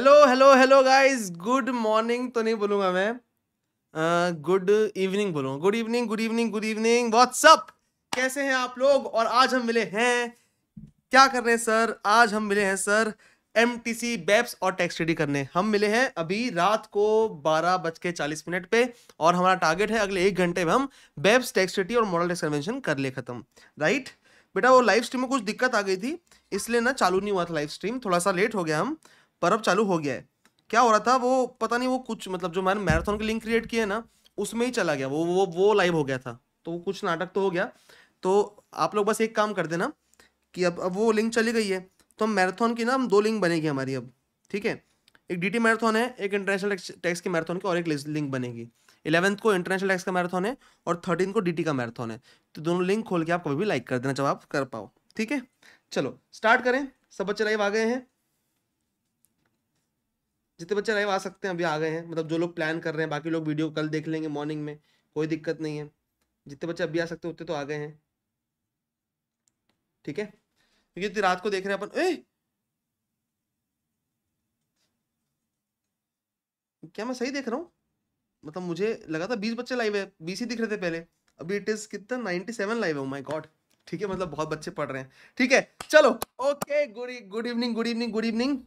Hello hello hello guys good morning तो नहीं बोलूंगा मैं गुड इवनिंग बोलूंगा good evening good evening good evening what's up कैसे हैं आप लोग और आज हम मिले हैं क्या कर रहे हैं सर आज हम मिले हैं sir M T C BEPS और टैक्स स्टडी करने हम मिले हैं अभी रात को बारह बज के चालीस मिनट पे और हमारा टारगेट है अगले एक घंटे में हम बैप्स टैक्स स्टडी और मॉडल टेस्ट कन्वेंशन कर ले खत्म राइट बेटा वो लाइव स्ट्रीम में कुछ दिक्कत आ गई थी इसलिए ना चालू नहीं हुआ था लाइव स्ट्रीम थोड़ा सा लेट हो गया हम पर अब चालू हो गया है क्या हो रहा था वो पता नहीं वो कुछ मतलब जो मैंने मैराथन के लिंक क्रिएट किया है ना उसमें ही चला गया वो वो वो लाइव हो गया था तो वो कुछ नाटक तो हो गया तो आप लोग बस एक काम कर देना कि अब अब वो लिंक चली गई है तो हम मैराथन की ना हम दो लिंक बनेगी हमारी अब ठीक है एक डी टी मैराथन है एक इंटरनेशनल टैक्स की मैराथन की और एक लिंक बनेगी इलेवंथ को इंटरनेशनल टैक्स का मैराथन है और थर्टीन को टी का मैराथन है तो दोनों लिंक खोल के आप कभी भी लाइक कर देना जब आप कर पाओ ठीक है चलो स्टार्ट करें सब बच्चे लाइव आ गए हैं जितने बच्चे लाइव आ सकते हैं अभी आ गए हैं मतलब जो लोग प्लान कर रहे हैं बाकी लोग वीडियो कल देख लेंगे मॉर्निंग में कोई दिक्कत नहीं है जितने बच्चे अभी आ सकते हैं उतने तो आ गए हैं ठीक है क्योंकि रात को देख रहे हैं अपन ए क्या मैं सही देख रहा हूँ मतलब मुझे लगा था बीस बच्चे लाइव है बीस ही दिख रहे थे पहले अभी इट इज कितना नाइनटी सेवन लाइव है माई oh गॉड ठीक है मतलब बहुत बच्चे पढ़ रहे हैं ठीक है चलो okay good good evening good evening good evening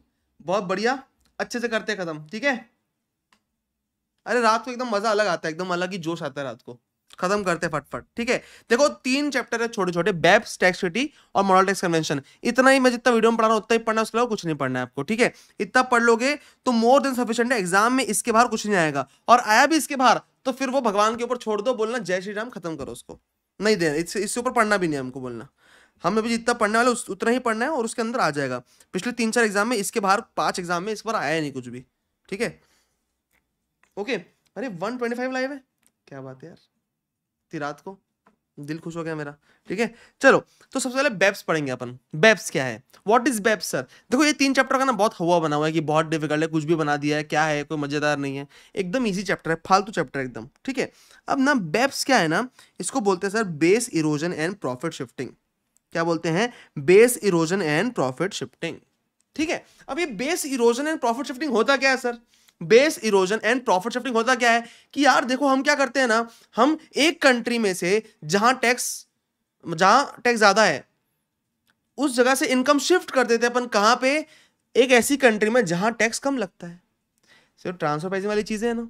बहुत बढ़िया अच्छे से करते हैं खत्म ठीक है अरे रात को एकदम मजा अलग आता है एकदम अलग ही जोश आता है रात को खत्म करते फटफट ठीक है देखो तीन चैप्टर है छोटे छोटे बैप्स टैक्स और मॉडल टैक्स कन्वेंशन इतना ही मैं जितना वीडियो में पढ़ा रहा उतना ही पढ़ना उसके अलावा कुछ नहीं पढ़ना है आपको ठीक है इतना पढ़ लोगे तो मोर देन सफिशियंट है एग्जाम में इसके बाहर कुछ नहीं आएगा और आया भी इसके बाहर तो फिर वो भगवान के ऊपर छोड़ दो बोलना जय श्री राम खत्म करो उसको नहीं देना इससे ऊपर पढ़ना भी नहीं हमको बोलना हमें भी जितना पढ़ने वाले उतना ही पढ़ना है और उसके अंदर आ जाएगा पिछले तीन चार एग्जाम में इसके बाहर पांच एग्जाम में इस बार आया नहीं कुछ भी ठीक है ओके अरे वन ट्वेंटी फाइव लाइव है क्या बात है यार रात को दिल खुश हो गया मेरा ठीक है चलो तो सबसे पहले बेब्स पढ़ेंगे अपन बेब्स क्या है व्हाट इज बेब्स सर देखो ये तीन चैप्टर का ना बहुत हवा बना हुआ है कि बहुत डिफिकल्ट है कुछ भी बना दिया है क्या है कोई मजेदार नहीं है एकदम ईजी चैप्टर है फालतू चैप्टर एकदम ठीक है अब ना बेब्स क्या है ना इसको बोलते हैं sir base erosion and profit shifting क्या बोलते हैं base erosion and profit shifting ठीक है अब ये base erosion and profit shifting होता क्या है sir base erosion and profit shifting होता क्या है कि यार देखो हम क्या करते हैं ना हम एक कंट्री में से जहां टैक्स जहां टैक्स ज्यादा है उस जगह से इनकम शिफ्ट कर देते हैं अपन कहां पे एक ऐसी कंट्री में जहां टैक्स कम लगता है सिर्फ ट्रांसफर प्राइसिंग वाली चीजें हैं ना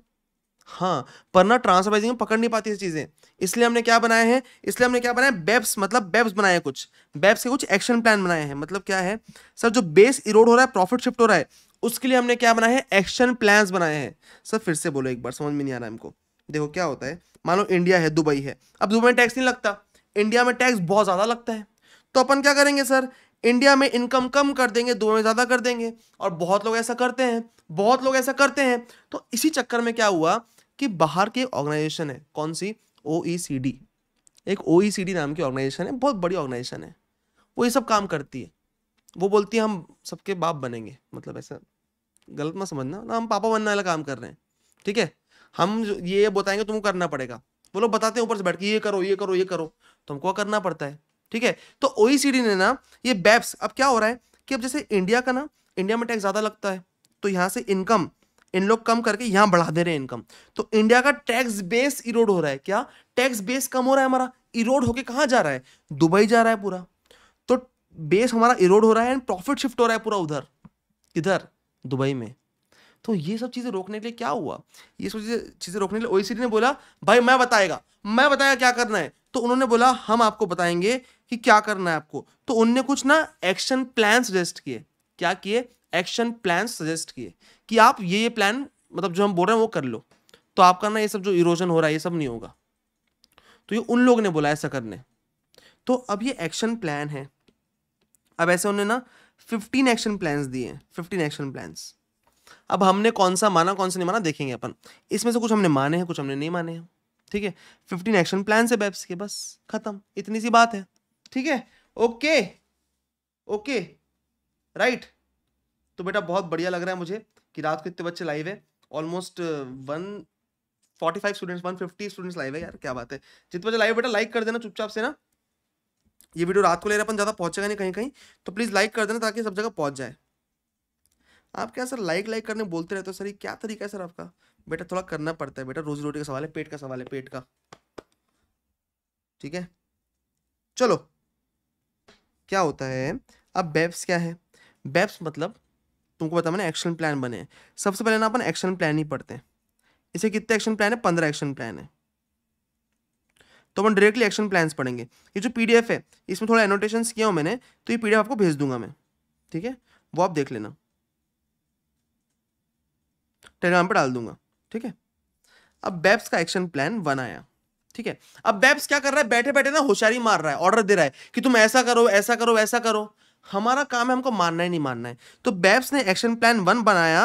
हाँ पर ना ट्रांसफर प्राइसिंग में पकड़ नहीं पाती है चीज़ें इसलिए हमने क्या बनाए हैं इसलिए हमने क्या बनाया बेब्स मतलब बेब्स बनाए हैं कुछ बेब्स के कुछ एक्शन प्लान बनाए हैं मतलब क्या है सर जो बेस इरोड हो रहा है प्रॉफिट शिफ्ट हो रहा है उसके लिए हमने क्या बनाया है एक्शन प्लान बनाए हैं सर फिर से बोलो एक बार समझ में नहीं आ रहा है हमको देखो क्या होता है मान लो इंडिया है दुबई है अब दुबई में टैक्स नहीं लगता इंडिया में टैक्स बहुत ज़्यादा लगता है तो अपन क्या करेंगे सर इंडिया में इनकम कम कर देंगे दुबई में ज़्यादा कर देंगे और बहुत लोग ऐसा करते हैं बहुत लोग ऐसा करते हैं तो इसी चक्कर में क्या हुआ कि बाहर की ऑर्गेनाइजेशन है कौन सी ओ e एक ओ e नाम की ऑर्गेनाइजेशन है बहुत बड़ी ऑर्गेनाइजेशन है वो ये सब काम करती है वो बोलती है हम सबके बाप बनेंगे मतलब ऐसा गलत मत समझना ना हम पापा बनने वाला काम कर रहे हैं ठीक है हम ये बताएंगे तुमको करना पड़ेगा वो लोग बताते हैं ऊपर से बैठ के ये करो ये करो ये करो तुमको तो करना पड़ता है ठीक है तो ओ e ने ना ये बैप्स अब क्या हो रहा है कि अब जैसे इंडिया का ना इंडिया में टैक्स ज़्यादा लगता है तो यहाँ से इनकम इन लोग कम करके यहां बढ़ा दे रहे हैं इनकम तो इंडिया का टैक्स बेस इरोड हो रहा है क्या टैक्स बेस कम हो रहा है हमारा इरोड होके कहा जा रहा है दुबई जा रहा है पूरा तो बेस हमारा इरोड हो रहा है एंड प्रॉफिट शिफ्ट हो रहा है पूरा उधर इधर दुबई में तो ये सब चीज़ें रोकने के लिए क्या हुआ ये सब चीज़ें चीज़ें रोकने के लिए ओईसीडी ने बोला भाई मैं बताएगा मैं बताया क्या करना है तो उन्होंने बोला हम आपको बताएंगे कि क्या करना है आपको तो उनने कुछ ना एक्शन प्लान सजेस्ट किए क्या किए एक्शन प्लान सजेस्ट किए कि आप ये ये प्लान मतलब जो हम बोल रहे हैं वो कर लो तो आपका ना ये सब जो इरोजन हो रहा है ये सब नहीं होगा तो ये उन लोगों ने बोला ऐसा करने तो अब ये एक्शन प्लान है अब ऐसे उन्होंने ना फिफ्टीन एक्शन प्लान्स दिए फिफ्टीन एक्शन प्लान्स अब हमने कौन सा माना कौन सा नहीं माना देखेंगे अपन इसमें से कुछ हमने माने हैं कुछ हमने नहीं माने हैं ठीक है फिफ्टीन एक्शन प्लान है बैप्स के बस खत्म इतनी सी बात है ठीक है ओके ओके राइट तो बेटा बहुत बढ़िया लग रहा है मुझे कि रात को इतने बच्चे लाइव है almost one forty five student one fifty students live है यार क्या बात है जितने बच्चे लाइव बेटा लाइक कर देना चुपचाप से ना ये वीडियो रात को ले रहे अपन ज़्यादा पहुंचेगा नहीं कहीं कहीं तो प्लीज़ लाइक कर देना ताकि सब जगह पहुंच जाए आप क्या सर लाइक लाइक करने बोलते रहते हो सर ये क्या तरीका है सर आपका बेटा थोड़ा करना पड़ता है बेटा रोजी रोटी का सवाल है पेट का सवाल है पेट का ठीक है चलो क्या होता है अब बेब्स क्या है बेब्स मतलब तुमको पता मैंने एक्शन प्लान बने सबसे पहले ना अपन एक्शन प्लान ही पढ़ते हैं इसे कितने एक्शन प्लान है पंद्रह एक्शन प्लान है तो अपन डायरेक्टली एक्शन प्लान्स पढ़ेंगे ये जो पीडीएफ है इसमें थोड़ा एनोटेशन किया हूँ मैंने तो ये पीडीएफ आपको भेज दूंगा मैं ठीक है वो आप देख लेना टेलीग्राम पर डाल दूंगा ठीक है अब बैप्स का एक्शन प्लान वन आया ठीक है अब बैप्स क्या कर रहा है बैठे बैठे ना होशियारी मार रहा है ऑर्डर दे रहा है कि तुम ऐसा करो ऐसा करो ऐसा करो हमारा काम है हमको मानना ही नहीं मानना है तो बैब्स ने एक्शन प्लान वन बनाया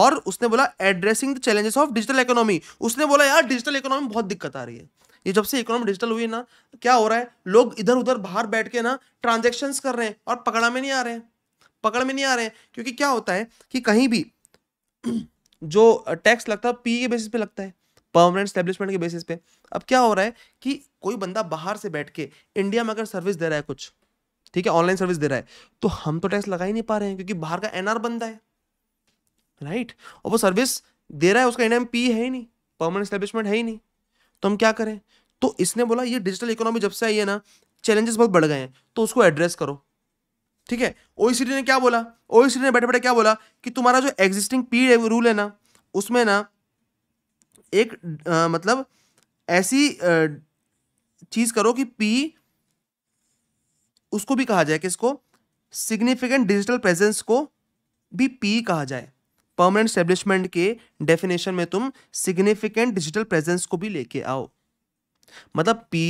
और उसने बोला addressing the challenges of digital economy उसने बोला यार डिजिटल इकोनॉमी बहुत दिक्कत आ रही है ये जब से इकोनॉमी डिजिटल हुई ना तो क्या हो रहा है लोग इधर उधर बाहर बैठ के ना ट्रांजेक्शन कर रहे हैं और पकड़ा में नहीं आ रहे हैं पकड़ में नहीं आ रहे हैं क्योंकि क्या होता है कि कहीं भी जो टैक्स लगता है पी e के बेसिस पे लगता है परमानेंट स्टेब्लिशमेंट के बेसिस पे अब क्या हो रहा है कि कोई बंदा बाहर से बैठ के इंडिया में अगर सर्विस दे रहा है कुछ ठीक है ऑनलाइन सर्विस दे रहा है तो हम तो टैक्स लगा ही नहीं पा रहे हैं क्योंकि बाहर का एनआर बनता है राइट और वो सर्विस दे रहा है उसका एन है ही नहीं परमानेंट स्टेब्लिशमेंट है ही नहीं तो हम क्या करें तो इसने बोला ये डिजिटल इकोनॉमी जब से आई है ना चैलेंजेस बहुत बढ़ गए हैं तो उसको एड्रेस करो ठीक है ओईसीडी ने क्या बोला ओईसीडी ने बैठे बैठे क्या बोला कि तुम्हारा जो एग्जिस्टिंग पी रूल है ना उसमें ना एक आ, मतलब ऐसी चीज़ करो कि पी उसको भी कहा जाए कि इसको सिग्निफिकेंट डिजिटल प्रेजेंस को भी पी कहा जाए परमानेंट स्टेब्लिशमेंट के डेफिनेशन में तुम सिग्निफिकेंट डिजिटल प्रेजेंस को भी लेके आओ मतलब पी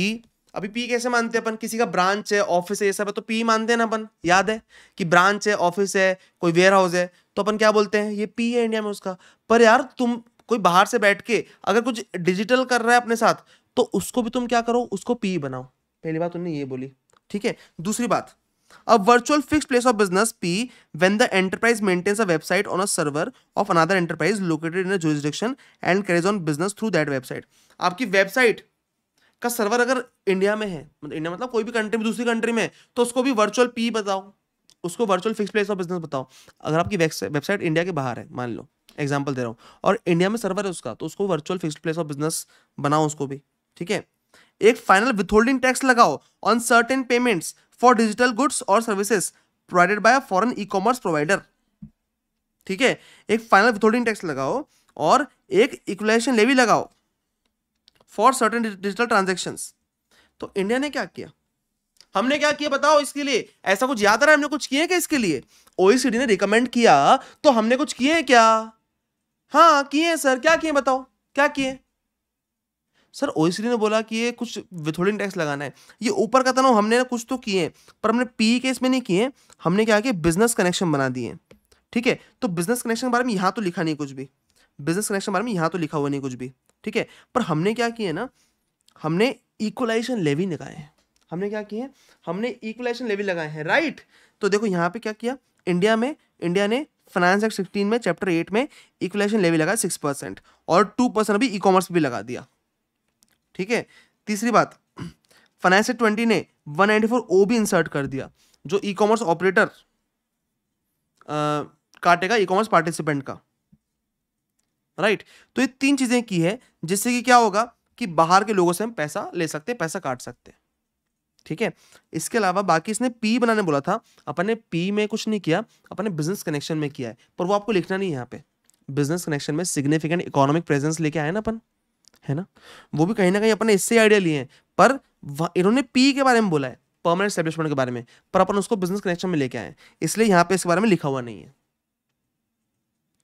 अभी पी कैसे मानते हैं अपन किसी का ब्रांच है ऑफिस है ये सब है तो पी मानते हैं ना अपन याद है कि ब्रांच है ऑफिस है कोई वेयर हाउस है तो अपन क्या बोलते हैं ये पी है इंडिया में उसका पर यार तुम कोई बाहर से बैठ के अगर कुछ डिजिटल कर रहा है अपने साथ तो उसको भी तुम क्या करो उसको पी बनाओ पहली बात तुमने ये बोली ठीक है दूसरी बात अब virtual fix place of business P when the enterprise maintains a website on a server of another enterprise located in a and and on business through that website आपकी वेबसाइट का सर्वर अगर इंडिया में है मतलब India मतलब कोई भी country में दूसरी कंट्री में है तो उसको भी वर्चुअल पी बताओ उसको virtual fix place of business बताओ अगर आपकी वेबसाइट इंडिया के बाहर है मान लो एग्जाम्पल दे रहा हूँ और इंडिया में सर्वर है उसका तो उसको virtual fix place of business बनाओ उसको भी ठीक है एक फाइनल विथहोल्डिंग टैक्स लगाओ on certain payments for digital goods और services provided by foreign e commerce provider ठीक है एक फाइनल विथहोल्डिंग टैक्स लगाओ और एक इक्वलाइजेशन लेवी लगाओ फॉर सर्टेन डिजिटल ट्रांजेक्शन तो इंडिया ने क्या किया हमने क्या किया बताओ इसके लिए ऐसा कुछ याद आ रहा है हमने कुछ किए क्या इसके लिए ओईसीडी ने रिकमेंड किया तो हमने कुछ किए क्या हाँ किए सर क्या किए बताओ क्या किए सर ओ e ने बोला कि ये कुछ विथोल्डिंग टैक्स लगाना है ये ऊपर का तनाव हमने ना कुछ तो किए पर हमने पी केस e में नहीं किए हमने क्या किया बिजनेस कनेक्शन बना दिए ठीक है तो बिजनेस कनेक्शन के बारे में यहाँ तो लिखा नहीं कुछ भी बिजनेस कनेक्शन के बारे में यहाँ तो लिखा हुआ नहीं कुछ भी ठीक है पर हमने क्या किए ना हमने इक्वलाइजेशन लेवी लगाए हैं हमने क्या किए हमने इक्वलाइजेशन लेवी लगाए हैं राइट तो देखो यहाँ पे क्या किया इंडिया में इंडिया ने फाइनेंस एक्ट सिक्सटीन में चैप्टर एट में इक्वलाइजेशन लेवी लगाया सिक्स परसेंट और टू परसेंट अभी ई कॉमर्स भी लगा दिया ठीक है तीसरी बात फाइनेंस ट्वेंटी ने वन नाइन्टी फोर ओ भी इंसर्ट कर दिया जो ई कॉमर्स ऑपरेटर काटेगा ई कॉमर्स पार्टिसिपेंट का राइट तो ये तीन चीज़ें की है जिससे कि क्या होगा कि बाहर के लोगों से हम पैसा ले सकते हैं पैसा काट सकते हैं ठीक है इसके अलावा बाकी इसने पी बनाने बोला था अपने पी में कुछ नहीं किया अपने बिजनेस कनेक्शन में किया है पर वो आपको लिखना नहीं यहाँ पे बिजनेस कनेक्शन में सिग्निफिकेंट इकोनॉमिक प्रेजेंस लेके आए ना अपन है ना वो भी कहीं ना कहीं अपने इससे आइडिया लिए हैं पर इन्होंने पी के बारे में बोला है परमानेंट स्टेब्लिशमेंट के बारे में पर अपन उसको बिजनेस कनेक्शन में लेके आए इसलिए यहाँ पे इसके बारे में लिखा हुआ नहीं है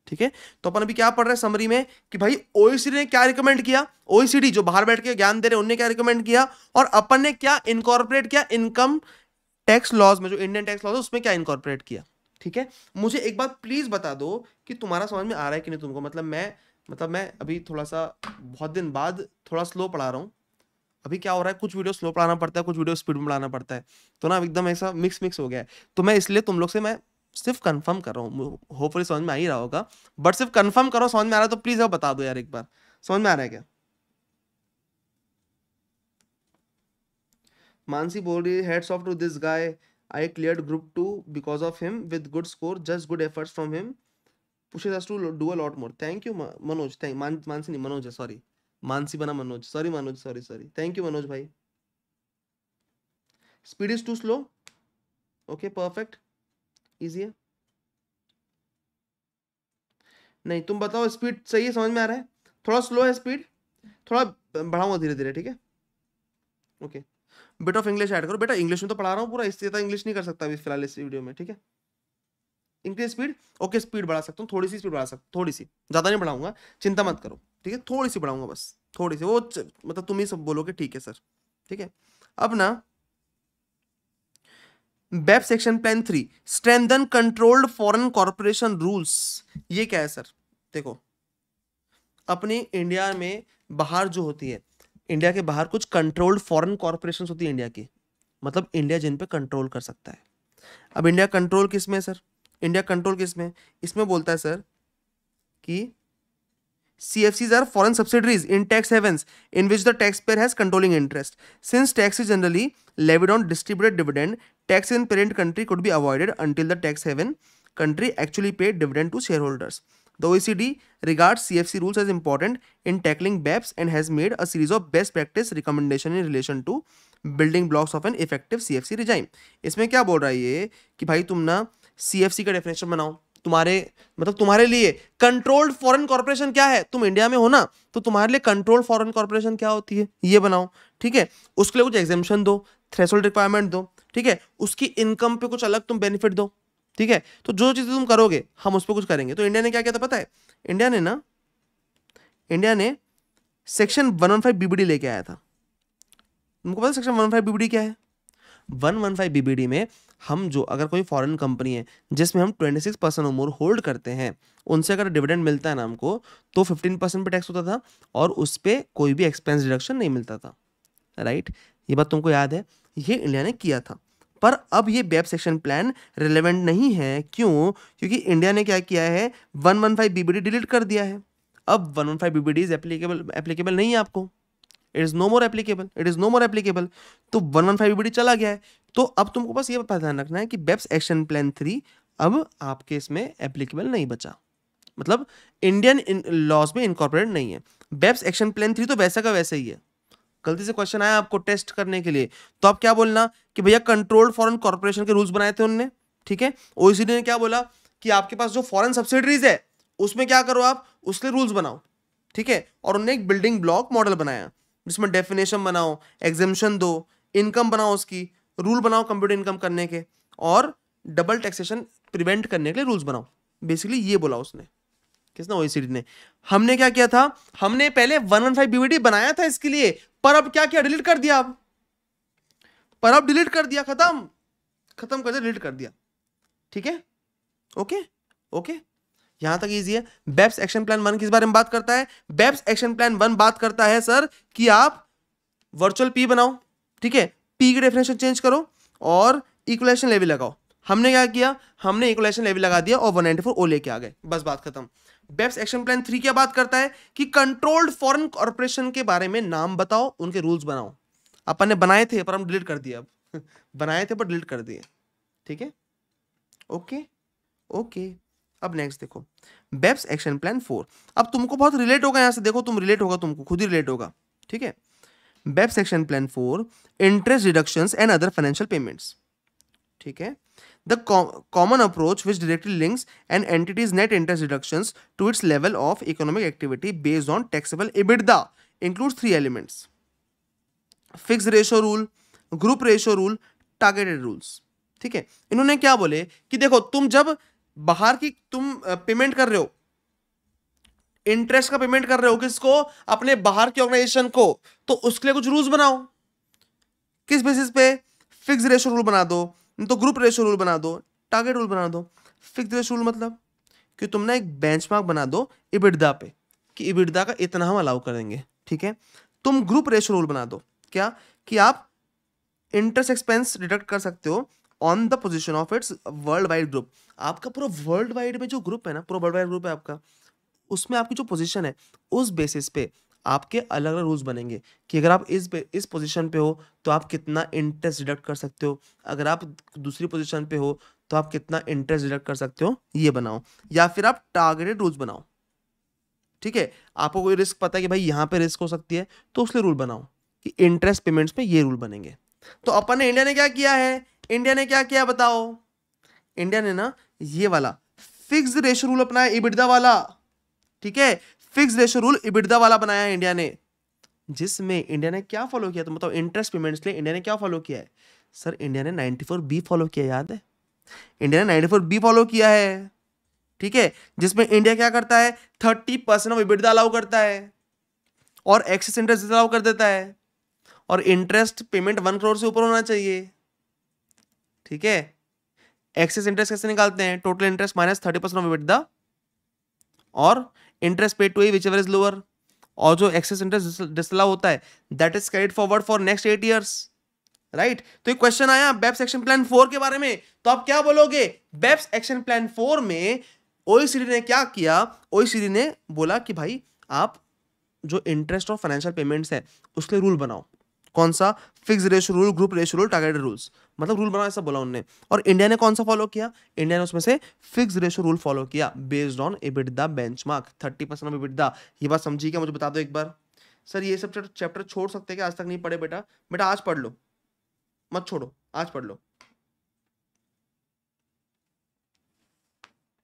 ठीक है तो अपन अभी क्या पढ़ रहे हैं समरी में कि भाई ओईसीडी e ने क्या रिकमेंड किया ओईसीडी e जो बाहर बैठ के ज्ञान दे रहे उनने क्या रिकमेंड किया और अपन ने क्या इनकॉर्पोरेट किया इनकम टैक्स लॉज में जो इंडियन टैक्स लॉज है उसमें क्या इनकॉर्पोरेट किया ठीक है मुझे एक बात प्लीज बता दो कि तुम्हारा समझ में आ रहा है कि नहीं तुमको मतलब मैं मतलब मैं अभी थोड़ा सा बहुत दिन बाद थोड़ा स्लो पढ़ा रहा हूँ अभी क्या हो रहा है कुछ वीडियो स्लो पढ़ाना पड़ता है कुछ वीडियो स्पीड में पढ़ाना पड़ता है तो ना एकदम ऐसा मिक्स मिक्स हो गया है तो मैं इसलिए तुम लोग से मैं सिर्फ कंफर्म कर रहा हूँ होपफुली समझ में आ ही रहा होगा बट सिर्फ कंफर्म करो समझ में आ रहा है तो प्लीज़ आप बता दो यार एक बार समझ में आ रहा है क्या मानसी बोल रही है heads off to this guy I clear group two because of him with good score just good efforts from him pushes us to do a lot more thank you manoj thank man, mansi manoj hai, sorry Mansi बना Manoj sorry Manoj sorry sorry thank you Manoj भाई speed is too slow okay perfect easy है नहीं तुम बताओ speed सही है समझ में आ रहा है थोड़ा स्लो है स्पीड थोड़ा बढ़ाऊंगा धीरे धीरे ठीक है okay bit of English add करो बेटा इंग्लिश में तो पढ़ा रहा हूँ पूरा इससे ज़्यादा इंग्लिश नहीं कर सकता अभी फिलहाल इस वीडियो में ठीक है इंक्रीज स्पीड ओके स्पीड बढ़ा सकता हूँ थोड़ी सी स्पीड बढ़ा सकता थोड़ी सी ज़्यादा नहीं बढ़ाऊंगा चिंता मत करो ठीक है थोड़ी सी बढ़ाऊंगा बस थोड़ी सी वो मतलब तुम ही सब बोलोगे ठीक है सर ठीक है अब ना BEPS action plan three strengthen controlled foreign corporation rules ये क्या है सर देखो अपने इंडिया में बाहर जो होती है इंडिया के बाहर कुछ कंट्रोल्ड फॉरेन कॉरपोरेशन होती है इंडिया की मतलब इंडिया जिन पे कंट्रोल कर सकता है अब इंडिया कंट्रोल किस में है सर इंडिया कंट्रोल किस में इसमें बोलता है सर कि C F Cs are foreign subsidiaries in tax havens in which the taxpayer has controlling interest since tax is generally levied on distributed dividend tax in parent country could be avoided until the tax haven country actually paid dividend to shareholders the OECD regard C F C rules as important in tackling BEPS and has made a series of best practice recommendation in relation to building blocks of an effective C F C regime इसमें क्या बोल रहा है ये कि भाई तुम ना सी का डेफिनेशन बनाओ तुम्हारे मतलब तुम्हारे लिए कंट्रोल्ड फॉरेन कॉर्पोरेशन क्या है तुम इंडिया में हो ना तो तुम्हारे लिए कंट्रोल्ड फॉरेन कॉर्पोरेशन क्या होती है ये बनाओ ठीक है उसके लिए कुछ एग्जामेशन दो थ्रेसोल्ड रिक्वायरमेंट दो ठीक है उसकी इनकम पे कुछ अलग तुम बेनिफिट दो ठीक है तो जो चीज़ें तुम करोगे हम उस पर कुछ करेंगे तो इंडिया ने क्या किया था पता है इंडिया ने ना इंडिया ने section one one five BBD लेके आया था तुमको पता सेक्शन वन फाइव बीबीडी क्या है वन वन फाइव बीबीडी में हम जो अगर कोई फॉरेन कंपनी है जिसमें हम 26 परसेंट उमूर होल्ड करते हैं उनसे अगर डिविडेंड मिलता है ना हमको तो 15 परसेंट पर टैक्स होता था और उस पर कोई भी एक्सपेंस डिडक्शन नहीं मिलता था राइट ये बात तुमको याद है ये इंडिया ने किया था पर अब ये बेब सेक्शन प्लान रिलेवेंट नहीं है क्यों क्योंकि इंडिया ने क्या किया है one one five BBD delete कर दिया है अब one one five BBD is applicable applicable नहीं है आपको it is no more applicable it is no more applicable तो वन वन फाइव बीबीडी चला गया है तो अब तुमको बस ये ध्यान रखना है कि बेब्स एक्शन प्लान थ्री अब आपके इसमें एप्लीकेबल नहीं बचा मतलब इंडियन लॉज में इनकॉर्पोरेट नहीं है बेब्स एक्शन प्लान थ्री तो वैसा का वैसा ही है गलती से क्वेश्चन आया आपको टेस्ट करने के लिए तो आप क्या बोलना कि भैया कंट्रोल्ड फॉरेन कॉर्पोरेशन के रूल्स बनाए थे उनने ठीक है ओईसीडी ने क्या बोला कि आपके पास जो फॉरेन सब्सिडरीज है उसमें क्या करो आप उसके रूल्स बनाओ ठीक है और उनने एक बिल्डिंग ब्लॉक मॉडल बनाया जिसमें डेफिनेशन बनाओ एग्जिमिशन दो इनकम बनाओ उसकी रूल बनाओ कंप्यूटर इनकम करने के और डबल टैक्सेशन प्रिवेंट करने के लिए रूल्स बनाओ बेसिकली ये बोला उसने किसने ओईसीडी ने हमने क्या किया था हमने पहले वन वन फाइव बीवीडी बनाया था इसके लिए पर अब क्या किया डिलीट कर दिया अब पर अब डिलीट कर दिया खत्म खत्म कर दिया डिलीट कर दिया ठीक है ओके ओके यहां तक इजी है बेब्स एक्शन प्लान वन किस बारे में बात करता है बेब्स एक्शन प्लान वन बात करता है सर कि आप वर्चुअल पी बनाओ ठीक है पी की डेफिनेशन चेंज करो और इक्वलेशन लेवल लगाओ हमने क्या किया हमने इक्वलेशन लेवल लगा दिया और वन नाइन्टी फोर ओ लेके आ गए बस बात खत्म बेप्स एक्शन प्लान थ्री क्या बात करता है कि कंट्रोल्ड फॉरेन कॉरपोरेशन के बारे में नाम बताओ उनके रूल्स बनाओ अपन ने बनाए थे पर हम डिलीट कर दिए अब बनाए थे पर डिलीट कर दिए ठीक है ओके ओके अब नेक्स्ट देखो बेप्स एक्शन प्लान फोर अब तुमको बहुत रिलेट होगा यहां से देखो तुम रिलेट होगा तुमको खुद ही रिलेट होगा ठीक है BEPS action plan four interest deduction and other financial payments ठीक है the common approach which directly links and entities net interest deduction to its level of economic activity based on taxable EBITDA include three elements fix ratio rule group ratio rule targeted rules ठीक है इन्होंने क्या बोले कि देखो तुम जब बाहर की तुम पेमेंट कर रहे हो इंटरेस्ट का पेमेंट कर रहे हो किसको अपने बाहर के ऑर्गेनाइजेशन को तो उसके लिए कुछ रूल्स बनाओ किस बेसिस पे फिक्स रेशो रूल बना दो तो ग्रुप रेशो रूल बना दो टारगेट रूल बना दो फिक्स रेशो रूल मतलब कि तुम ना एक बेंचमार्क बना दो इबिडा पे कि इबिडा का इतना हम अलाउ करेंगे ठीक है तुम ग्रुप रेशो रूल बना दो क्या कि आप इंटरेस्ट एक्सपेंस डिडक्ट कर सकते हो on the position of its world wide group आपका पूरा वर्ल्ड वाइड में जो ग्रुप है ना पूरा वर्ल्ड वाइड ग्रुप है आपका उसमें आपकी जो पोजीशन है उस बेसिस पे आपके अलग अलग रूल्स बनेंगे कि अगर आप इस इस पोजीशन पे हो तो आप कितना इंटरेस्ट डिडक्ट कर सकते हो अगर आप दूसरी पोजीशन पे हो तो आप कितना इंटरेस्ट डिडक्ट कर सकते हो ये बनाओ या फिर आप टारगेटेड रूल्स बनाओ ठीक है आपको कोई रिस्क पता है कि भाई यहाँ पे रिस्क हो सकती है तो उसके रूल बनाओ कि इंटरेस्ट पेमेंट्स में ये रूल बनेंगे तो अपन ने इंडिया ने क्या किया है इंडिया ने क्या किया बताओ इंडिया ने ना ये वाला फिक्स रेशो रूल अपनाया इबिडा वाला ठीक है फिक्स रेशो रूल इबिडा वाला बनाया है इंडिया ने जिसमें इंडिया ने क्या फॉलो किया तो मतलब इंटरेस्ट पेमेंट्स के लिए इंडिया ने क्या फॉलो किया है सर इंडिया ने 94 बी फॉलो किया याद है इंडिया ने 94 बी फॉलो किया है ठीक है जिसमें इंडिया क्या करता है thirty percent of EBITDA allow करता है और एक्सेस इंटरेस्ट अलाउ कर देता है और इंटरेस्ट पेमेंट वन करोड़ से ऊपर होना चाहिए ठीक है एक्सेस इंटरेस्ट कैसे निकालते हैं total interest minus thirty percent of EBITDA और interest paid to a whichever is lower और जो एक्सेस इंटरेस्ट डिसला होता है that is carried forward for next eight years right तो एक क्वेश्चन आया बेब्स एक्शन प्लान फोर के बारे में तो आप क्या बोलोगे बेब्स एक्शन प्लान फोर में ओईसीडी ने क्या किया ओईसीडी ने बोला कि भाई आप जो इंटरेस्ट और फाइनेंशियल पेमेंट्स है उसके रूल बनाओ कौन सा fix ratio rule group ratio rule target rules मतलब रूल बनाओ ऐसा बोला उनने और इंडिया ने कौन सा फॉलो किया इंडिया ने उसमें से फिक्स रेशो रूल फॉलो किया based on EBIT the benchmark thirty percent of EBITDA ये बात समझिए क्या मुझे बता दो एक बार सर ये सब चैप्टर छोड़ सकते हैं आज तक नहीं पढ़े बेटा बेटा आज पढ़ लो मत छोड़ो आज पढ़ लो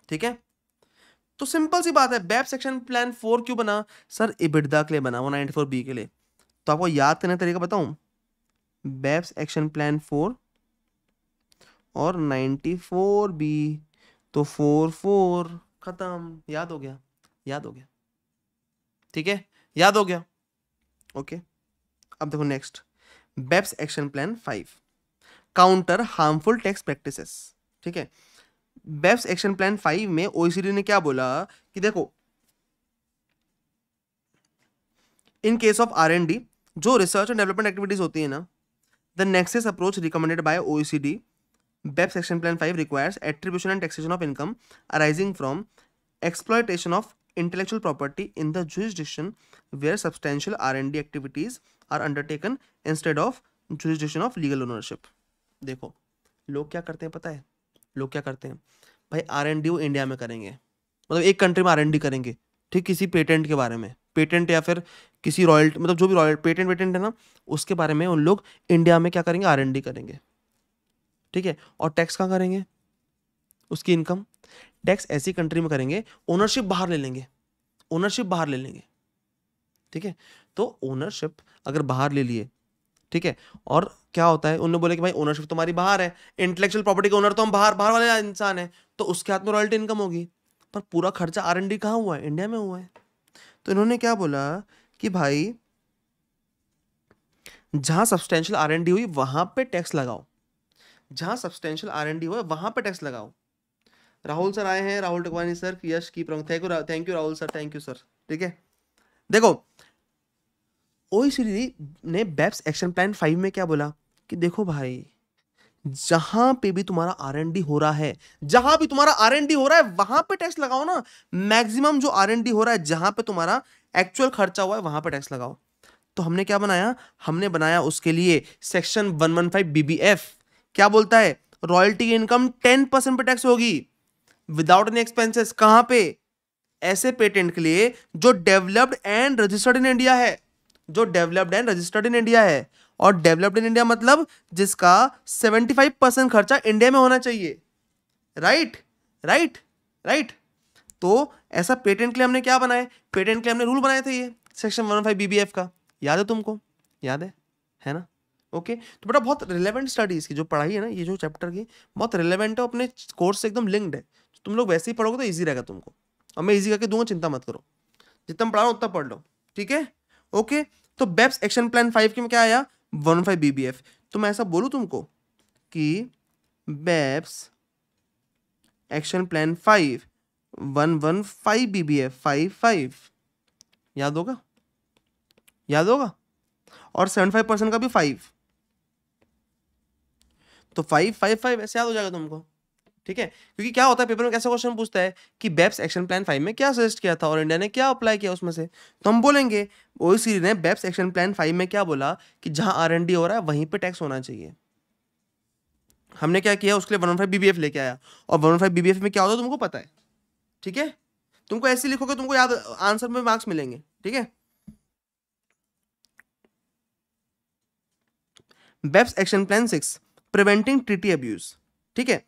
ठीक है तो सिंपल सी बात है बैप सेक्शन प्लान फोर क्यों बना सर इबिडा के लिए बना वो नाइनटी फोर बी के लिए तो आपको याद करने का तरीका बताऊं बेब्स एक्शन प्लान फोर और नाइन्टी फोर बी तो फोर फोर ख़त्म याद हो गया याद हो गया ठीक है याद हो गया ओके अब देखो next BEPS action plan five counter harmful tax practices ठीक है बेब्स एक्शन प्लान फाइव में ओसीडी e ने क्या बोला कि देखो in case of R and D जो रिसर्च एंड डेवलपमेंट एक्टिविटीज़ होती है ना the nexus approach recommended by OECD BEPS action plan five requires attribution and taxation of income arising from exploitation of property intellectual property where the are where D activities are undertaken undertaken instead of jurisdiction of legal ownership देखो लोग क्या करते हैं पता है लोग क्या करते हैं भाई आर एंड डी वो इंडिया में करेंगे मतलब एक कंट्री में आर एंड डी करेंगे ठीक किसी पेटेंट के बारे में पेटेंट या फिर किसी रॉयल्टी मतलब जो भी रॉयल पेटेंट वेटेंट है ना उसके बारे में उन लोग इंडिया में क्या करेंगे आर एन डी करेंगे ठीक है और टैक्स कहाँ करेंगे उसकी इनकम टैक्स ऐसी कंट्री में करेंगे ओनरशिप बाहर ले लेंगे ओनरशिप बाहर ले लेंगे ठीक है तो ओनरशिप अगर बाहर ले लिए ठीक है और क्या होता है उन्होंने बोले कि भाई ओनरशिप तुम्हारी बाहर है इंटेलेक्चुअल प्रॉपर्टी के ओनर तो हम बाहर बाहर वाले इंसान है तो उसके हाथ में रॉयल्टी इनकम होगी पर पूरा खर्चा आर एन डी कहाँ हुआ है इंडिया में हुआ है तो इन्होंने क्या बोला कि भाई जहां सब्सटेंशियल आर एनडी हुई वहां पे टैक्स लगाओ जहां सब्सटेंशियल आर एनडी हुआ वहां पे टैक्स लगाओ राहुल सर आए हैं राहुल टकवानी सर यश की प्रमुख thank you thank you Rahul sir thank you sir ठीक है देखो ओ ने बेब्स एक्शन प्लान फाइव में क्या बोला कि देखो भाई जहां पे भी तुम्हारा आर एन डी हो रहा है जहां भी तुम्हारा आर एन डी हो रहा है वहां पे टैक्स लगाओ ना मैक्सिमम जो आर एन डी हो रहा है जहां पे तुम्हारा एक्चुअल खर्चा हुआ है वहां पे टैक्स लगाओ तो हमने क्या बनाया हमने बनाया उसके लिए सेक्शन वन वन 115 बीबीएफ क्या बोलता है रॉयल्टी इनकम टेन परसेंट पे टैक्स होगी विदाउट एनी एक्सपेंसेस कहां पे ऐसे पेटेंट के लिए जो developed and registered in India है जो developed and registered in India है और डेवलप्ड इन इंडिया मतलब जिसका 75 परसेंट खर्चा इंडिया में होना चाहिए राइट राइट राइट तो ऐसा पेटेंट के लिए हमने क्या बनाया पेटेंट के लिए हमने रूल बनाए थे ये सेक्शन वन फाइव बी का याद है तुमको याद है है ना ओके तो बेटा बहुत रिलेवेंट स्टडीज की जो पढ़ाई है ना ये जो चैप्टर की बहुत रिलेवेंट है अपने कोर्स से एकदम लिंक्ड है तो तुम लोग वैसे ही पढ़ोगे तो ईजी रहेगा तुमको और मैं ईजी करके दूंगा चिंता मत करो जितना पढ़ा उतना पढ़ लो ठीक है ओके तो बेब्स एक्शन प्लान फाइव के में क्या आया one five B B F तो मैं ऐसा बोलूँ तुमको कि BEPS action plan five one one five B B F five five याद होगा याद होगा और सेवन फाइव परसेंट का भी फाइव तो फाइव फाइव फाइव ऐसे याद हो जाएगा तुमको ठीक है क्योंकि क्या होता है पेपर में कैसा क्वेश्चन पूछता है कि बेब्स एक्शन प्लान फाइव में क्या सजेस्ट किया था और इंडिया ने क्या अप्लाई किया उसमें से तो हम बोलेंगे ओ ने बेब्स एक्शन प्लान फाइव में क्या बोला कि जहां आर हो रहा है वहीं पर टैक्स होना चाहिए हमने क्या किया उसके लिए वन फाइव बीबीएफ लेके आया और वन फाइव बीबीएफ में क्या होता है तुमको पता है ठीक है तुमको ऐसे लिखोगे तुमको याद आंसर में मार्क्स मिलेंगे ठीक है BEPS action plan six preventing treaty abuse ठीक है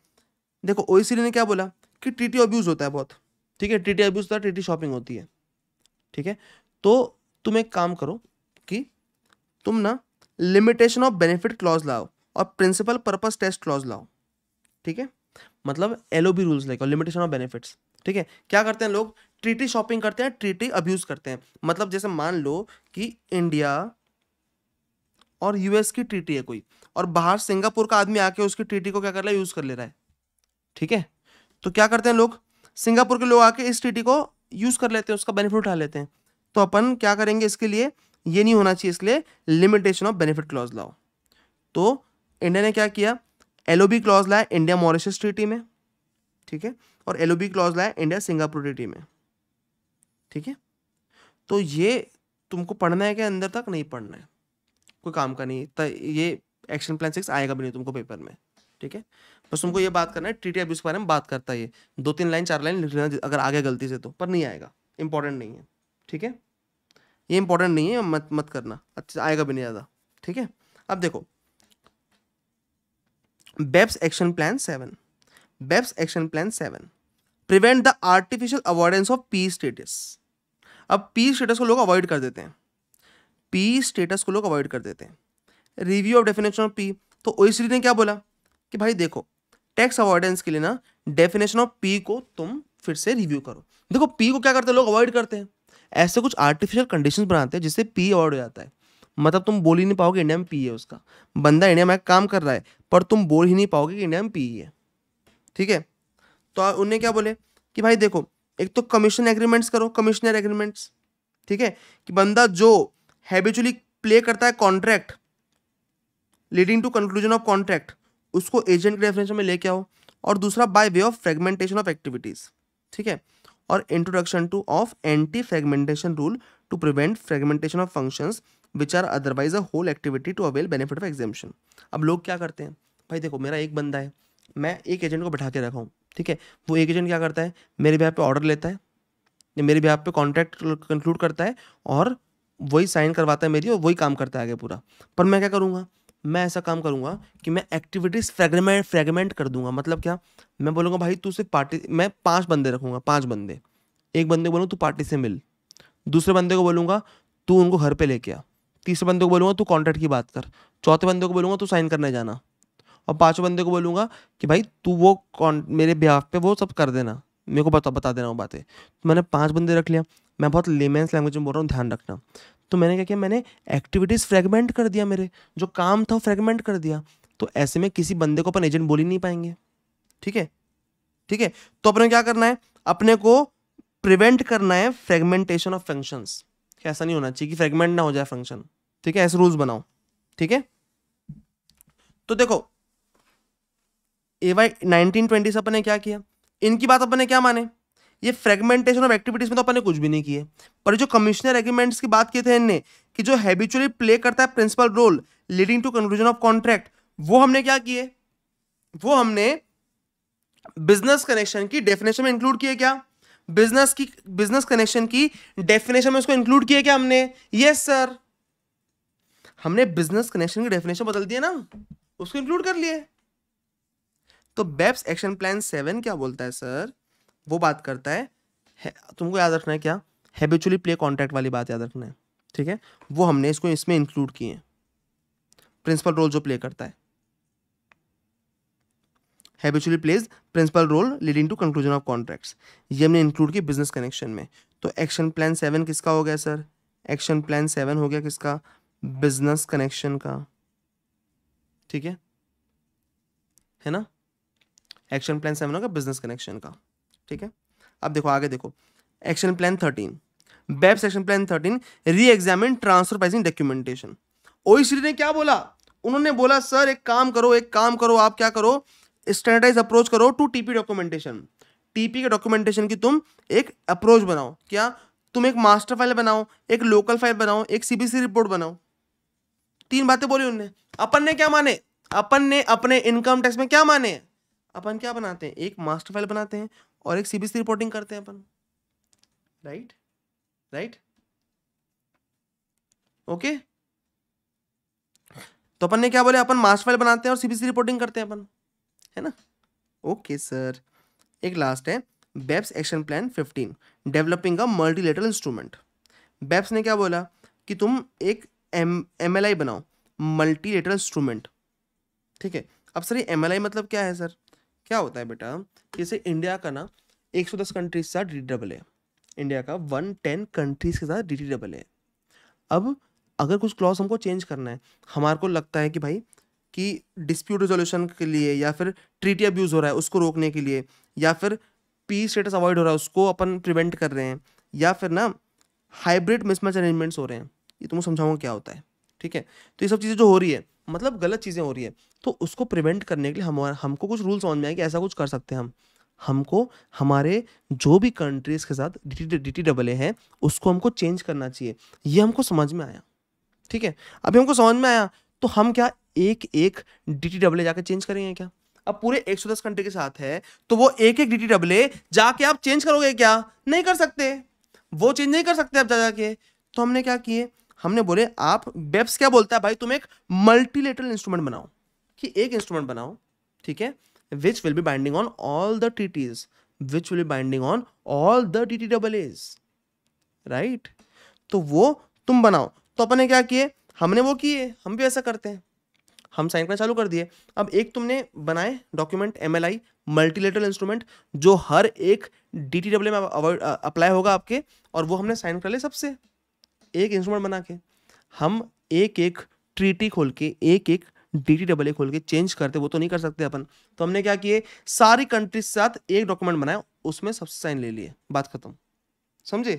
देखो ओ e ने क्या बोला कि टी अब्यूज़ होता है बहुत ठीक है टी अब्यूज़ होता है टी शॉपिंग होती है ठीक है तो तुम एक काम करो कि तुम ना लिमिटेशन ऑफ बेनिफिट क्लॉज लाओ और प्रिंसिपल पर्पस टेस्ट क्लॉज लाओ ठीक है मतलब एल ओ बी रूल्स लेकर लिमिटेशन ऑफ बेनिफिट्स ठीक है क्या करते हैं लोग ट्रीटी शॉपिंग करते हैं ट्रीटी अब्यूज करते हैं मतलब जैसे मान लो कि इंडिया और यूएस की ट्रीटी है कोई और बाहर सिंगापुर का आदमी आके उसकी ट्रीटी को क्या कर रहा है यूज़ कर ले रहा है ठीक है तो क्या करते हैं लोग सिंगापुर के लोग आके इस टीटी को यूज़ कर लेते हैं उसका बेनिफिट उठा लेते हैं तो अपन क्या करेंगे इसके लिए ये नहीं होना चाहिए इसलिए लिमिटेशन ऑफ बेनिफिट क्लॉज लाओ तो इंडिया ने क्या किया एल क्लॉज लाया इंडिया मॉरिशस ट्रीटी में ठीक है और एल क्लॉज लाया इंडिया सिंगापुर ट्रीटी में ठीक है तो ये तुमको पढ़ना है क्या अंदर तक नहीं पढ़ना है कोई काम का नहीं तो ये एक्शन प्लान सिक्स आएगा भी नहीं तुमको पेपर में ठीक है बस तुमको ये बात करना है ट्रीटी अब्यूज के बारे में बात करता है ये दो तीन लाइन चार लाइन लिख लेना अगर आगे गलती से तो पर नहीं आएगा इंपॉर्टेंट नहीं है ठीक है ये इंपॉर्टेंट नहीं है मत मत करना अच्छा आएगा भी नहीं ज़्यादा ठीक है अब देखो BEPS action plan seven BEPS action plan seven prevent the artificial avoidance of P status अब पी स्टेटस को लोग अवॉइड कर देते हैं पी स्टेटस को लोग अवॉइड कर देते हैं review of definition of P तो ओसरी ने क्या बोला कि भाई देखो टैक्स अवॉइडेंस के लिए ना डेफिनेशन ऑफ पी को तुम फिर से रिव्यू करो देखो पी को क्या करते हैं लोग अवॉइड करते हैं ऐसे कुछ आर्टिफिशियल कंडीशन बनाते हैं जिससे पी अवॉइड हो जाता है मतलब तुम बोल ही नहीं पाओगे इंडिया में पी है उसका बंदा इंडिया में काम कर रहा है पर तुम बोल ही नहीं पाओगे कि इंडिया में पी है ठीक है तो उन्हें क्या बोले कि भाई देखो एक तो कमीशन एग्रीमेंट्स करो कमिश्नर एग्रीमेंट्स ठीक है कि बंदा जो हैबिचुअली प्ले करता है contract leading to conclusion of contract उसको एजेंट के डेफिनेशन में लेके आओ और दूसरा by way of fragmentation of activities ठीक है और introduction to of anti fragmentation rule to prevent fragmentation of functions which are otherwise a whole activity to avail benefit of exemption अब लोग क्या करते हैं भाई देखो मेरा एक बंदा है मैं एक एजेंट को बैठा के रखा हूँ ठीक है वो एक एजेंट क्या करता है मेरे बिहार पे ऑर्डर लेता है या मेरे बिहार पे कॉन्ट्रैक्ट कंक्लूड करता है और वही साइन करवाता है मेरी और वही काम करता है आगे पूरा पर मैं क्या करूँगा मैं ऐसा काम करूँगा कि मैं एक्टिविटीज़ फ्रेगमेंट फ्रेगमेंट कर दूंगा मतलब क्या मैं बोलूँगा भाई तू सिर्फ पार्टी मैं पाँच बंदे रखूँगा पाँच बंदे एक बंदे को बोलूँ तू पार्टी से मिल दूसरे बंदे को बोलूँगा तू उनको घर पर लेके आ तीसरे बंदे को बोलूँगा तू कॉन्ट्रैक्ट की बात कर चौथे बंदे को बोलूँगा तू साइन करने जाना और पाँचों बंदे को बोलूँगा कि भाई तू वो मेरे ब्याह पे वो सब कर देना मेरे को बता बता दे रहा हूँ बातें तो मैंने पाँच बंदे रख लिया मैं बहुत लेमेंस लैंग्वेज में बोल रहा हूँ ध्यान रखना तो मैंने क्या किया मैंने एक्टिविटीज़ फ्रेगमेंट कर दिया मेरे जो काम था वो फ्रेगमेंट कर दिया तो ऐसे में किसी बंदे को अपन एजेंट बोल ही नहीं पाएंगे ठीक है ठीक है तो अपने क्या करना है अपने को प्रिवेंट करना है फ्रेगमेंटेशन ऑफ फंक्शंस ऐसा नहीं होना चाहिए कि फ्रेगमेंट ना हो जाए फंक्शन ठीक है ऐसे रूल्स बनाओ ठीक है तो देखो ए वाई नाइनटीन ट्वेंटी से अपने क्या किया इनकी बात अपन ने क्या माने ये फ्रेगमेंटेशन ऑफ एक्टिविटीज़ में तो अपन ने कुछ भी नहीं किए पर जो कमिश्नर एग्रीमेंट्स की बात किए थे इनने कि जो हैबिचुअली प्ले करता है principal role leading to conclusion of contract वो हमने क्या किए वो हमने बिजनेस कनेक्शन की डेफिनेशन में इंक्लूड किए क्या बिजनेस की बिजनेस कनेक्शन की डेफिनेशन में उसको इंक्लूड किया क्या हमने यस yes, सर हमने बिजनेस कनेक्शन की डेफिनेशन बदल दिया ना उसको इंक्लूड कर लिए तो बेब्स एक्शन प्लान सेवन क्या बोलता है सर वो बात करता है, है तुमको याद रखना है क्या हैबिचुअली प्ले कॉन्ट्रैक्ट वाली बात याद रखना है ठीक है वो हमने इसको इसमें इंक्लूड किए हैं प्रिंसिपल रोल जो प्ले करता है habitually plays principal role leading to conclusion of contracts ये हमने इंक्लूड की बिजनेस कनेक्शन में तो एक्शन प्लान सेवन किसका हो गया सर एक्शन प्लान सेवन हो गया किसका बिजनेस कनेक्शन का ठीक है है ना एक्शन प्लान सेवन होगा बिजनेस कनेक्शन का ठीक है अब देखो आगे देखो action plan thirteen BEPS action plan thirteen re examine transfer pricing documentation OECD ने क्या बोला उन्होंने बोला सर एक काम करो एक काम करो आप क्या करो स्टैंडर्डाइज अप्रोच करो टू टीपी डॉक्यूमेंटेशन टीपी के डॉक्यूमेंटेशन की तुम एक अप्रोच बनाओ क्या तुम एक मास्टर फाइल बनाओ एक लोकल फाइल बनाओ एक सीबीसी रिपोर्ट बनाओ तीन बातें बोली उन्होंने अपन ने क्या माने अपन ने अपने इनकम टैक्स में क्या माने अपन क्या बनाते हैं एक मास्टर फाइल बनाते हैं और एक सी रिपोर्टिंग करते हैं अपन राइट राइट ओके तो अपन ने क्या बोले अपन मास्टर फाइल बनाते हैं और सीबीसी रिपोर्टिंग करते हैं अपन है ना ओके सर एक लास्ट है BEPS action plan fifteen developing a multilateral instrument BEPS ने क्या बोला कि तुम एक एम एम एल आई बनाओ मल्टीलेटरल इंस्ट्रूमेंट ठीक है अब सर ये एम मतलब क्या है सर क्या होता है बेटा जैसे इंडिया का ना 110 कंट्रीज के साथ डी डबल है इंडिया का 110 कंट्रीज के साथ डी डबल है अब अगर कुछ क्लॉज हमको चेंज करना है हमारे को लगता है कि भाई कि डिस्प्यूट रिजोल्यूशन के लिए या फिर ट्रीटी अब्यूज़ हो रहा है उसको रोकने के लिए या फिर पी स्टेटस अवॉइड हो रहा है उसको अपन प्रिवेंट कर रहे हैं या फिर ना हाइब्रिड मिसमैच अरेंजमेंट्स हो रहे हैं ये तुम्हें तो समझाऊंगा क्या होता है ठीक है तो ये सब चीज़ें जो हो रही है मतलब गलत चीज़ें हो रही है तो उसको प्रिवेंट करने के लिए हमारा हमको कुछ रूल समझ में आए कि ऐसा कुछ कर सकते हैं हम हमको हमारे जो भी कंट्रीज़ के साथ डी टी डबल ए हैं उसको हमको चेंज करना चाहिए ये हमको समझ में आया ठीक है अभी हमको समझ में आया तो हम क्या एक एक डी टी डबल ए जाकर चेंज करेंगे क्या अब पूरे 110 कंट्री के साथ है तो वो एक एक डी टी डबल ए जाके आप चेंज करोगे क्या नहीं कर सकते वो चेंज नहीं कर सकते आप जाके तो हमने क्या किए हमने बोले आप बेब्स क्या बोलता है भाई तुम एक मल्टीलेटरल इंस्ट्रूमेंट बनाओ कि एक इंस्ट्रूमेंट बनाओ ठीक है which will be binding on all the T Ts which will be binding on all the T T double edge right तो वो तुम बनाओ तो अपने क्या किए हमने वो किए हम भी ऐसा करते हैं हम साइन करना चालू कर दिए अब एक तुमने बनाए document M L I multilateral instrument जो हर एक डी टी डब्ल्यू में अप्लाई होगा आपके और वो हमने साइन कर लिया सबसे एक इंस्ट्रूमेंट बना के हम एक एक ट्रीटी खोल के एक एक डी टी डबल ए खोल के चेंज करते वो तो नहीं कर सकते अपन तो हमने क्या किए सारी कंट्रीज के साथ एक डॉक्यूमेंट बनाया उसमें सबसे साइन ले लिए बात खत्म समझे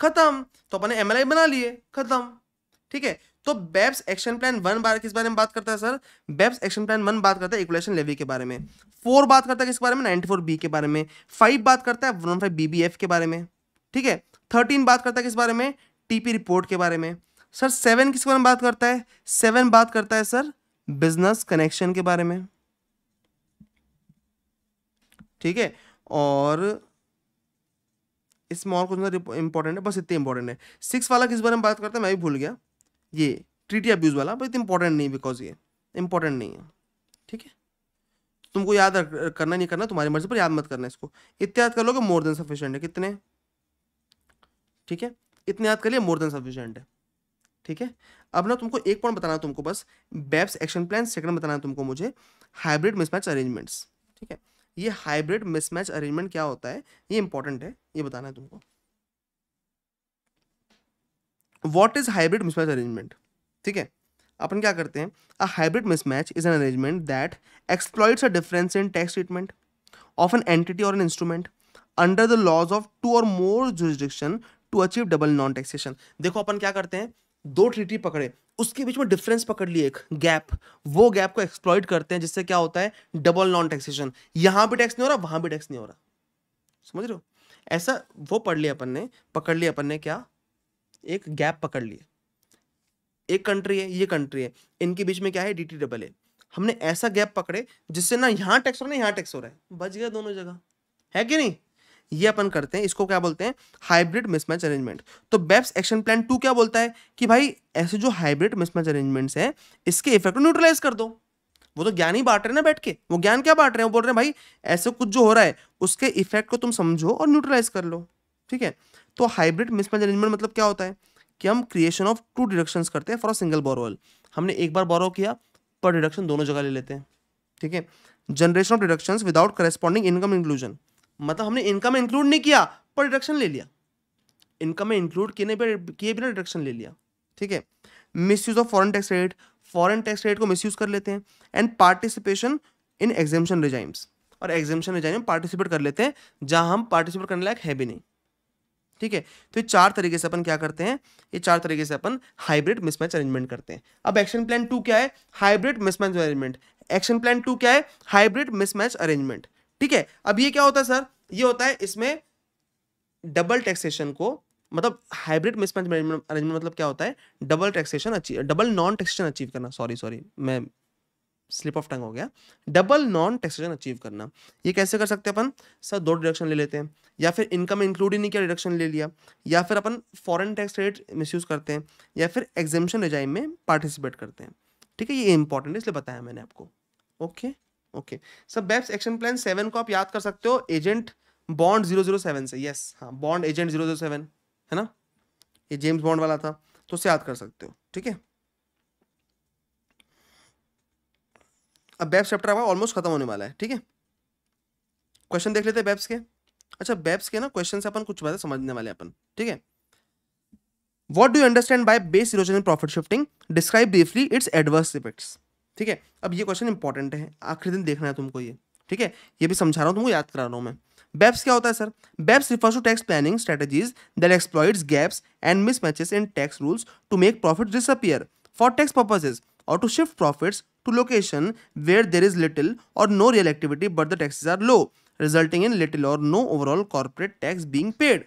खत्म तो अपने एम बना लिए खत्म ठीक है तो बेब्स एक्शन प्लान वन बार किस बारे में बात करता है sir BEPS action plan one बात करता है इक्वलेशन लेवी के बारे में फोर बात करता है किस बारे में नाइनटी फोर बी के बारे में फाइव बात करता है वन फाइव बी के बारे में ठीक है थर्टीन बात करता है किस बारे में टीपी रिपोर्ट के बारे में सर सेवन किस बारे में बात करता है सेवन बात करता है सर बिजनेस कनेक्शन के बारे में ठीक है और इसमें और कुछ इंपॉर्टेंट है बस इतने इंपॉर्टेंट है सिक्स वाला किस बारे में बात करता है मैं भी भूल गया ये ट्रीटी अब्यूज वाला बट इतना इंपॉर्टेंट नहीं बिकॉज ये इंपॉर्टेंट नहीं है ठीक है तुमको याद करना नहीं करना तुम्हारी मर्जी पर याद मत करना इसको इत्याद कर लोगे मोर देन सफिशियंट है कितने ठीक है इतने याद कर लिए मोर देन सफिशियंट है ठीक है अब ना तुमको एक पॉइंट बताना तुमको बस बेब्स एक्शन प्लान सेकंड बताना तुमको मुझे हाइब्रिड मिसमैच अरेंजमेंट्स ठीक है ये हाइब्रिड मिसमैच अरेंजमेंट क्या होता है ये इंपॉर्टेंट है ये बताना है तुमको what is hybrid mismatch arrangement ठीक है अपन क्या करते हैं a hybrid mismatch is an arrangement that exploits a difference in tax treatment of an entity or an instrument under the laws of two और more jurisdiction to achieve double non taxation देखो अपन क्या करते हैं दो treaty पकड़े उसके बीच में डिफरेंस पकड़ लिए एक गैप वो गैप को एक्सप्लॉइट करते हैं जिससे क्या होता है डबल नॉन टैक्सेशन यहां भी टैक्स नहीं हो रहा वहां भी टैक्स नहीं हो रहा समझ रहे हो ऐसा वो पढ़ लिया अपन ने पकड़ लिया अपन ने क्या एक गैप पकड़ लिए एक कंट्री है ये कंट्री है इनके बीच में क्या है डी टी डबल ए हमने ऐसा गैप पकड़े जिससे ना यहाँ टैक्स हो रहा है यहाँ टैक्स हो रहा है बच गया दोनों जगह है कि नहीं ये अपन करते हैं इसको क्या बोलते हैं हाइब्रिड मिसमैच अरेंजमेंट तो बेप्स एक्शन प्लान टू क्या बोलता है कि भाई ऐसे जो हाइब्रिड मिसमैच अरेंजमेंट्स हैं इसके इफेक्ट को न्यूट्रलाइज कर दो वो तो ज्ञान ही बांट रहे हैं ना बैठ के वो ज्ञान क्या बांट रहे हैं वो बोल रहे हैं भाई ऐसे कुछ जो हो रहा है उसके इफेक्ट को तुम समझो और न्यूट्रलाइज कर लो ठीक है तो हाइब्रिड मिसमैच अरेंजमेंट मतलब क्या होता है कि हम क्रिएशन ऑफ टू डिडक्शन करते हैं फॉर अ सिंगल बोरोअल हमने एक बार बोरो किया पर डिडक्शन दोनों जगह ले लेते हैं ठीक है generation of deduction without corresponding income inclusion मतलब हमने इनकम इंक्लूड नहीं किया पर डिडक्शन ले लिया इनकम में इंक्लूड किए किए बिना डिडक्शन ले लिया ठीक है misuse of foreign tax rate foreign tax rate को मिस यूज कर लेते हैं and participation in exemption regimes और एग्जामेशन रिजाइम में पार्टिसिपेट कर लेते हैं जहाँ हम पार्टिसिपेट करने लायक है भी नहीं ठीक है तो ये चार तरीके से अपन क्या करते हैं ये चार तरीके से अपन हाइब्रिड मिसमैच अरेंजमेंट करते हैं अब एक्शन प्लान टू क्या है hybrid mismatch arrangement action plan two क्या है हाइब्रिड मिसमैच अरेंजमेंट ठीक है अब ये क्या होता है सर ये होता है इसमें डबल टैक्सेशन को मतलब हाइब्रिड मिसमैच अरेंजमेंट मतलब क्या होता है double taxation achieve double non taxation achieve करना सॉरी सॉरी मैं स्लिप ऑफ टंग हो गया डबल नॉन टैक्सेशन अचीव करना ये कैसे कर सकते हैं अपन सर दो डिडक्शन ले लेते हैं या फिर इनकम इंक्लूड ही नहीं किया डिडक्शन ले लिया या फिर अपन फॉरेन टैक्स रेट मिसयूज़ करते हैं या फिर एग्जिबिशन रिजाइम में पार्टिसिपेट करते हैं ठीक है ये इंपॉर्टेंट है इसलिए बताया मैंने आपको okay okay? Okay sir BEPS action plan seven को आप याद कर सकते हो agent bond zero zero seven से यस हाँ bond agent zero zero seven है ना ये जेम्स बॉन्ड वाला था तो उसे याद कर सकते हो ठीक है अब बेब्स चैप्टर आपका ऑलमोस्ट खत्म होने वाला है ठीक है क्वेश्चन देख लेते हैं बेब्स के अच्छा बेब्स के ना क्वेश्चन से अपन कुछ बातें समझने वाले अपन ठीक है what do understand by base erosion and profit shifting describe briefly its adverse effects ठीक है अब ये क्वेश्चन इंपॉर्टेंट है आखिरी दिन देखना है तुमको ये ठीक है ये भी समझा रहा हूँ तुमको याद करा रहा हूँ मैं बैप्स क्या होता है sir BEPS refers to tax planning strategies that exploit gaps and mismatches in tax rules to make profit disappear for tax purposes or to shift profits to location where there is little or no real activity but the taxes are low resulting in little or no overall corporate tax being paid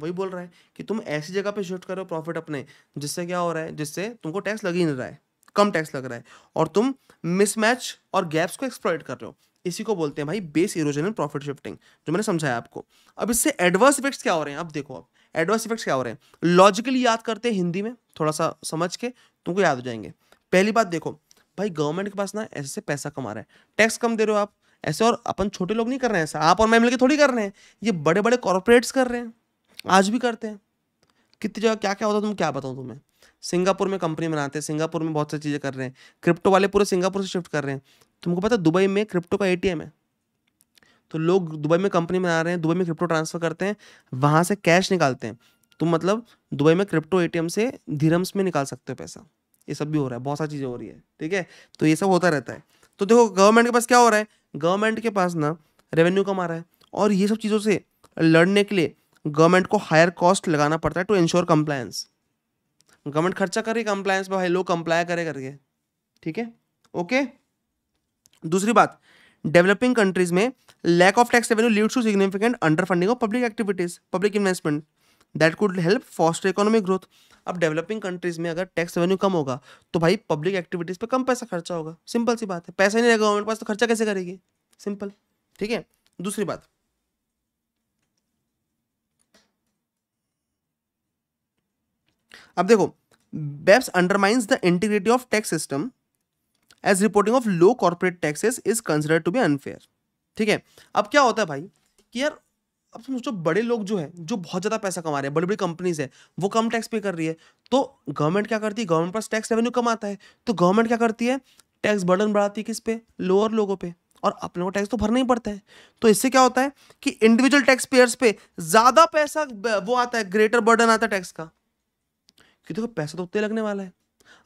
वही बोल रहा है कि तुम ऐसी जगह पे shift करो प्रॉफिट अपने जिससे क्या हो रहा है जिससे तुमको टैक्स लग ही नहीं रहा है कम टैक्स लग रहा है और तुम मिसमैच और गैप्स को एक्सप्लॉयट कर रहे हो इसी को बोलते हैं भाई base erosion and profit shifting जो मैंने समझाया आपको अब इससे एडवर्स इफेक्ट्स क्या हो रहे हैं अब देखो आप एडवर्स इफेक्ट्स क्या हो रहे हैं लॉजिकली याद करते हैं हिंदी में थोड़ा सा समझ के तुमको याद हो जाएंगे पहली बात देखो भाई गवर्नमेंट के पास ना ऐसे से पैसा कमा रहा है टैक्स कम दे रहे हो आप ऐसे और अपन छोटे लोग नहीं कर रहे हैं ऐसा आप और मैं मिलकर थोड़ी कर रहे हैं ये बड़े बड़े कॉरपोरेट्स कर रहे हैं आज भी करते हैं कितनी जगह क्या क्या होता है तुम क्या बताऊँ तुम्हें सिंगापुर में कंपनी बनाते हैं सिंगापुर में बहुत सारी चीज़ें कर रहे हैं क्रिप्टो वाले पूरे सिंगापुर से शिफ्ट कर रहे हैं तुमको पता है दुबई में क्रिप्टो का ए है तो लोग दुबई में कंपनी बना रहे हैं दुबई में क्रिप्टो ट्रांसफर करते हैं वहाँ से कैश निकालते हैं तुम मतलब दुबई में क्रिप्टो ए से धीरम्स में निकाल सकते हो पैसा ये सब भी हो रहा है बहुत सारी चीज़ें हो रही है ठीक है तो ये सब होता रहता है तो देखो गवर्नमेंट के पास क्या हो रहा है गवर्नमेंट के पास ना रेवेन्यू कम आ रहा है और ये सब चीज़ों से लड़ने के लिए गवर्नमेंट को हायर कॉस्ट लगाना पड़ता है टू इंश्योर कंप्लायंस गवर्नमेंट खर्चा करे कंप्लायंस पर भाई लोग कंप्लाई करे करके ठीक है ओके दूसरी बात डेवलपिंग कंट्रीज में lack of tax revenue leads to significant under funding of public activities public investment that could help foster economic growth अब डेवलपिंग कंट्रीज में अगर टैक्स रेवेन्यू कम होगा तो भाई पब्लिक एक्टिविटीज़ पर कम पैसा खर्चा होगा सिंपल सी बात है पैसा नहीं रहेगा गवर्नमेंट पास तो खर्चा कैसे करेगी सिंपल ठीक है दूसरी बात अब देखो BEPS undermines the integrity of tax system as reporting of low corporate taxes is consider to be unfair ठीक है अब क्या होता है भाई कि यार अब तुम सोचो बड़े लोग जो है जो बहुत ज़्यादा पैसा कमा रहे हैं बड़ी बड़ी कंपनीज है वो कम टैक्स पे कर रही है तो गवर्नमेंट क्या करती है गवर्नमेंट पास टैक्स रेवेन्यू कम आता है तो गवर्नमेंट क्या करती है टैक्स बर्डन बढ़ाती है किस पे लोअर लोगों पे और अपने को टैक्स तो भरना ही पड़ता है तो इससे क्या होता है कि इंडिविजुअल टैक्स पेयर्स पे ज़्यादा पैसा वो आता है ग्रेटर बर्डन आता है टैक्स का क्योंकि देखो पैसा तो उतने लगने वाला है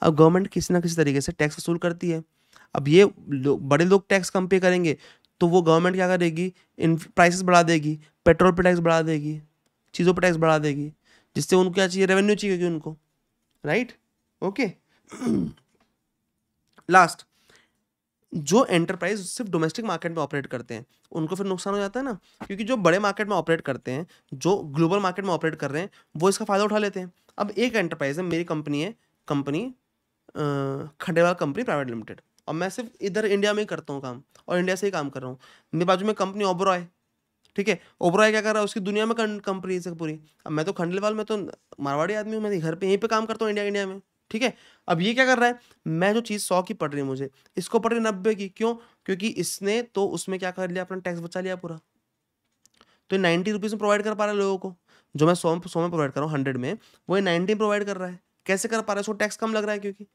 अब गवर्नमेंट किसी ना किसी तरीके से टैक्स वसूल करती है अब ये लो, बड़े लोग टैक्स कम पे करेंगे तो वो गवर्नमेंट क्या करेगी इन प्राइसेस बढ़ा देगी पेट्रोल पर पे टैक्स बढ़ा देगी चीज़ों पर टैक्स बढ़ा देगी जिससे उनको क्या चाहिए रेवेन्यू चाहिए उनको राइट ओके लास्ट जो एंटरप्राइज सिर्फ डोमेस्टिक मार्केट में ऑपरेट करते हैं उनको फिर नुकसान हो जाता है ना क्योंकि जो बड़े मार्केट में ऑपरेट करते हैं जो ग्लोबल मार्केट में ऑपरेट कर रहे हैं वो इसका फ़ायदा उठा लेते हैं अब एक एंटरप्राइज है मेरी कंपनी है company Khandelwal company private limited और मैं सिर्फ इधर इंडिया में ही करता हूँ काम और इंडिया से ही काम कर रहा हूँ मेरे बाजू में कंपनी ओबरॉय ठीक है ओबरॉय क्या कर रहा है उसकी दुनिया में कंपनी है पूरी अब मैं तो खंडेलवाल में तो मारवाड़ी आदमी हूँ मैं तो घर पर यहीं पर काम करता हूँ इंडिया इंडिया में ठीक है अब ये क्या कर रहा है मैं जो चीज़ सौ की पढ़ रही हूँ मुझे इसको पढ़ रही नब्बे की क्यों क्योंकि इसने तो उसमें क्या कर लिया अपना टैक्स बचा लिया पूरा तो नाइनटी रुपीज़ में प्रोवाइड कर पा रहा है लोगों को जो मैं सौ सौ में प्रोवाइड कर रहा हूँ हंड्रेड में वो ये नाइनटी प्रोवाइड कर रहा है कैसे कर पा रहा है उसको टैक्स कम लग रहा है क्योंकि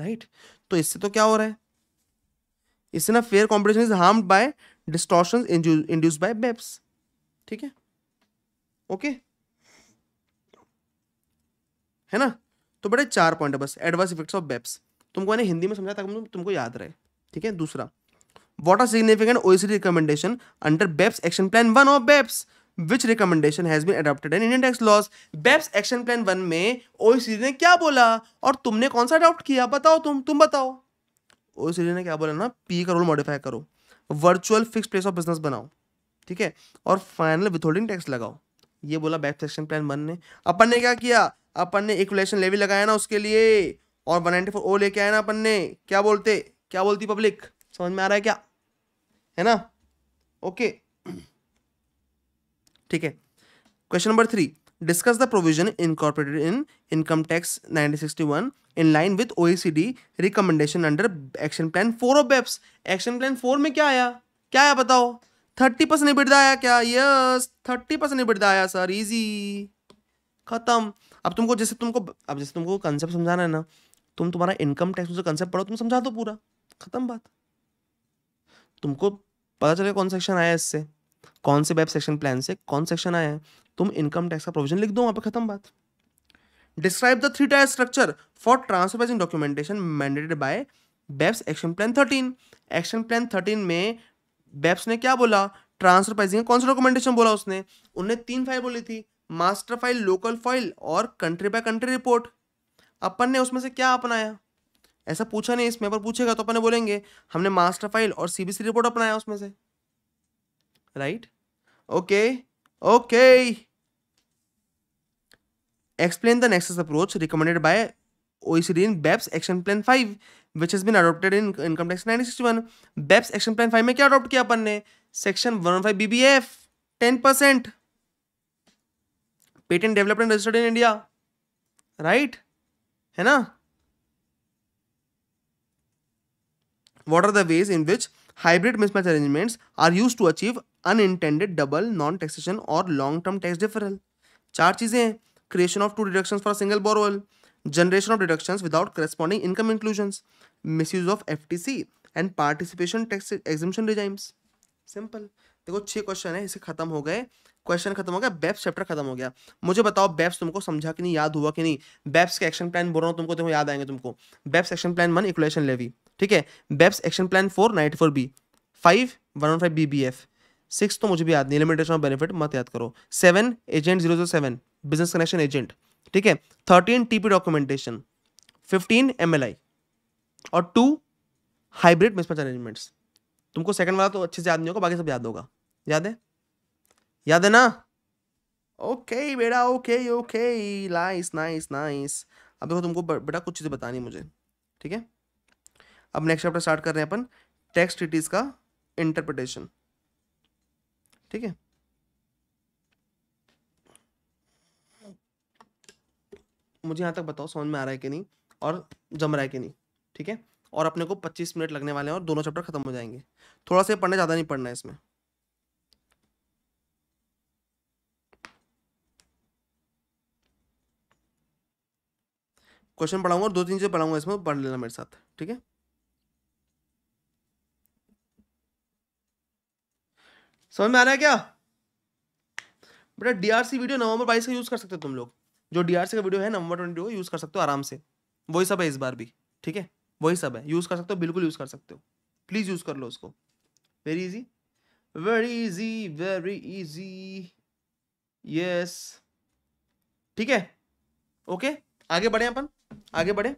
राइट तो इससे तो क्या हो रहा है इससे ना fair competition is harm by distortion induce by BEPS ठीक है ओके है ना तो बड़े चार पॉइंट है बस एडवर्स इफेक्ट्स ऑफ बेप्स तुमको मैंने हिंदी में समझा ताकि तुमको याद रहे ठीक है दूसरा what are significant OECD recommendation under BEPS action plan one of BEPS which recommendation has been adopted in Indian tax laws BEPS action plan one में ओएसडी e ने क्या बोला और तुमने कौन सा अडॉप्ट किया बताओ तुम तुम बताओ ओएसडी e ने क्या बोला ना पी का रोल मॉडिफाई करो virtual fix place of business बनाओ ठीक है और फाइनल विथ होल्डिंग टैक्स लगाओ ये बोला बेप्स एक्शन प्लान वन ने अपन ने क्या किया अपन ने इक्वलेशन लेवी लगाया ना उसके लिए और वन नाइनटी फोर ओ लेके आया ना अपन ने क्या बोलते क्या बोलती पब्लिक समझ में आ रहा है क्या है ना ओके ठीक है question number three discuss the provision incorporated in income tax 1961 in line with oecd recommendation under action plan four of BEPS action plan four में क्या आया क्या आया बताओ थर्टी परसेंट निबिड़दा आया क्या यस थर्टी परसेंट निबिड़दा आया सर इजी खत्म अब तुमको जैसे तुमको अब जैसे तुमको कंसेप्ट समझाना है ना तुम तुम्हारा इनकम टैक्स से कंसेप्ट पढ़ो तुम समझा दो पूरा खत्म बात तुमको पता चले कौन सेक्शन आया इससे कौन से वेब सेक्शन प्लान से कौन सेक्शन आया है तुम इनकम टैक्स का प्रोविजन लिख दो वहाँ पे खत्म बात describe the three tier structure for transfer documentation mandated by BEPS action plan thirteen action plan thirteen में बेब्स ने क्या बोला ट्रांसफर प्राइसिंग कौन सा डॉक्यूमेंटेशन बोला उसने उन्हें तीन फाइल बोली थी मास्टर फाइल लोकल फाइल और कंट्री बाय कंट्री रिपोर्ट अपन ने उसमें से क्या अपनाया ऐसा पूछा नहीं इसमें पर पूछेगा तो अपन ने बोलेंगे हमने मास्टर फाइल और सीबीसी रिपोर्ट अपनाया उसमें से right okay okay explain the next approach recommended by OECD in BEPS Action Plan 5 which has been adopted in Income Tax 1961 BEPS Action Plan 5 में क्या अडॉप्ट किया अपन ने section one five BBF ten percent patent development registered in India right है ना what are the ways in which hybrid mismatch arrangements are used to achieve unintended double non taxation और long term tax deferral चार चीजें हैं creation of two deduction for single borrowal generation of deduction without corresponding income inclusion misuse of F T C and participation tax exhibition regimes simple देखो छह question है इसे खत्म हो गए क्वेश्चन खत्म हो गया बेब्स चैप्टर खत्म हो गया मुझे बताओ बेब्स तुमको समझा कि नहीं याद हुआ कि नहीं बेब्स के एक्शन प्लान बोल रहा हूँ तुमको देखो याद आएंगे तुमको BEPS action plan one equation levy ठीक है BEPS action plan four night four B five one one five B B F six तो मुझे भी याद नहीं लिमिटेशन ऑफ बेनिफिट मत याद करो seven agent zero zero seven business connection agent ठीक है thirteen TP documentation fifteen M L I और टू हाइब्रिड मिसमैच अरेंजमेंट्स तुमको सेकंड वाला तो अच्छे से याद नहीं होगा बाकी सब याद होगा याद है याद है ना ओके बेटा okay okay nice nice nice अब देखो तुमको बेटा कुछ चीज़ें बतानी मुझे ठीक है अब नेक्स्ट चैप्टर स्टार्ट कर रहे हैं अपन टेक्स्ट इट का इंटरप्रिटेशन ठीक है मुझे यहाँ तक बताओ समझ में आ रहा है कि नहीं और जम रहा है कि नहीं ठीक है और अपने को 25 मिनट लगने वाले हैं और दोनों चैप्टर खत्म हो जाएंगे थोड़ा सा पढ़ना ज़्यादा नहीं पढ़ना है इसमें क्वेश्चन पढ़ाऊंगा और दो तीन चीज पढ़ाऊंगा इसमें पढ़ लेना मेरे साथ ठीक है समझ में आ रहा है क्या बेटा डीआरसी वीडियो नवंबर बाईस का यूज़ कर सकते हो तुम लोग जो डीआरसी का वीडियो है नवंबर ट्वेंटी को यूज़ कर सकते हो आराम से वही सब है इस बार भी ठीक है वही सब है यूज़ कर सकते हो बिल्कुल यूज़ कर सकते हो प्लीज़ यूज़ कर लो उसको very easy very easy very easy yes ठीक है ओके आगे बढ़े अपन आगे बढ़े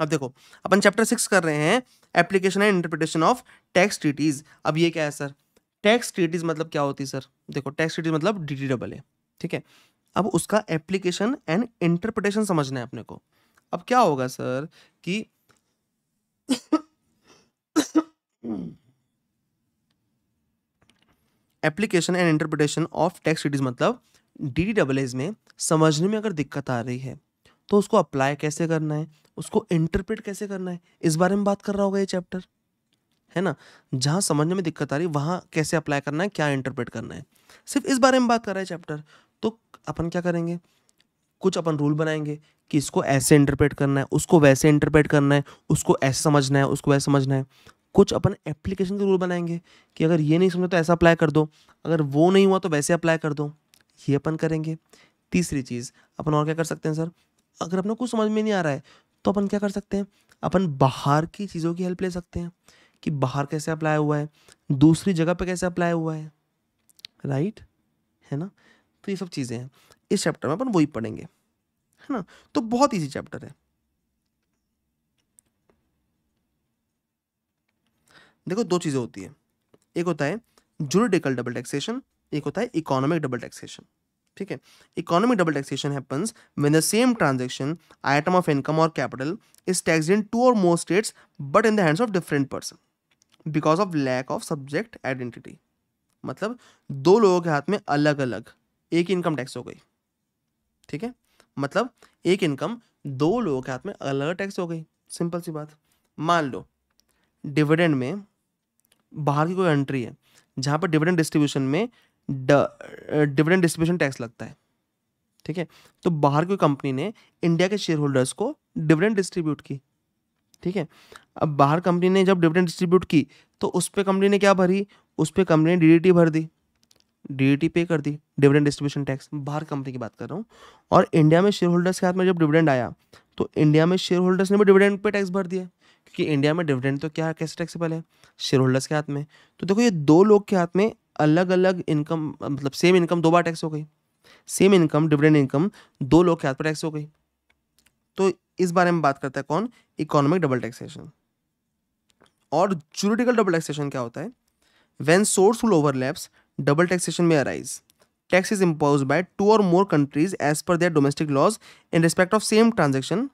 अब देखो अपन चैप्टर सिक्स कर रहे हैं application and interpretation of tax treaties अब ये क्या है सर टैक्स ट्रीटीज मतलब क्या होती है सर देखो टैक्स ट्रीटीज मतलब डी टी डबल ए ठीक है अब उसका एप्लीकेशन एंड इंटरप्रिटेशन समझना है अपने को अब क्या होगा सर कि application and interpretation of tax treaties मतलब डी डी डबल एज में समझने में अगर दिक्कत आ रही है तो उसको अप्लाई कैसे करना है उसको इंटरप्रेट कैसे करना है इस बारे में बात कर रहा होगा ये चैप्टर है ना जहाँ समझने में दिक्कत आ रही है वहाँ कैसे अप्लाई करना है क्या इंटरप्रेट करना है सिर्फ इस बारे में बात कर रहा है चैप्टर तो अपन क्या करेंगे कुछ अपन रूल बनाएंगे कि इसको ऐसे इंटरप्रेट करना है उसको वैसे इंटरप्रेट करना है उसको ऐसे समझना है उसको वैसे समझना है कुछ अपन एप्लीकेशन के रूल बनाएंगे कि अगर ये नहीं समझा तो ऐसा अप्लाई कर दो अगर वो नहीं हुआ तो वैसे अप्लाई कर दो ये अपन करेंगे तीसरी चीज़ अपन और क्या कर सकते हैं सर अगर अपने कुछ समझ में नहीं आ रहा है तो अपन क्या कर सकते हैं अपन बाहर की चीज़ों की हेल्प ले सकते हैं कि बाहर कैसे अप्लाई हुआ है दूसरी जगह पे कैसे अप्लाई हुआ है राइट है ना तो ये सब चीज़ें हैं इस चैप्टर में अपन वही पढ़ेंगे है ना तो बहुत ईजी चैप्टर है देखो दो चीज़ें होती है एक होता है जुरिडिकल डबल टैक्सेशन एक होता है इकोनॉमिक डबल टैक्सेशन ठीक है economic double taxation happens when the same transaction item of income और capital is tax in two और more states but in the hands of different person because of lack of subject identity मतलब दो लोगों के हाथ में अलग अलग एक इनकम टैक्स हो गई ठीक है मतलब एक इनकम दो लोगों के हाथ में अलग अलग टैक्स हो गई सिंपल सी बात मान लो डिविडेंड में बाहर की कोई कंट्री है जहाँ पर डिविडेंड डिस्ट्रीब्यूशन में डिविडेंड डिस्ट्रीब्यूशन टैक्स लगता है ठीक है तो बाहर की कंपनी ने इंडिया के शेयर होल्डर्स को डिविडेंड डिस्ट्रीब्यूट की ठीक है अब बाहर कंपनी ने जब डिविडेंड डिस्ट्रीब्यूट की तो उस पर कंपनी ने क्या भरी उस पर कंपनी ने डी भर दी डी पे कर दी डिविडेंड डिस्ट्रीब्यूशन टैक्स बाहर कंपनी की बात कर रहा हूँ और इंडिया में शेयर होल्डर्स के हाथ में जब डिविडेंड आया तो इंडिया में शेयर होल्डर्स ने भी डिविडेंड पे टैक्स भर दिया क्योंकि इंडिया में डिविडेंड तो क्या कैसे टैक्सेबल है शेयर होल्डर्स के हाथ में तो देखो ये दो लोग के हाथ में अलग अलग इनकम मतलब सेम इनकम दो बार टैक्स हो गई सेम इनकम डिविडेंड इनकम दो लोग के हाथ पर टैक्स हो गई तो इस बारे में बात करता है कौन इकोनॉमिक डबल टैक्सेशन और जूरिटिकल डबल टैक्सेशन क्या होता है when source full overlaps double taxation में arise tax is impose by two और more countries as per their domestic laws in respect of same transaction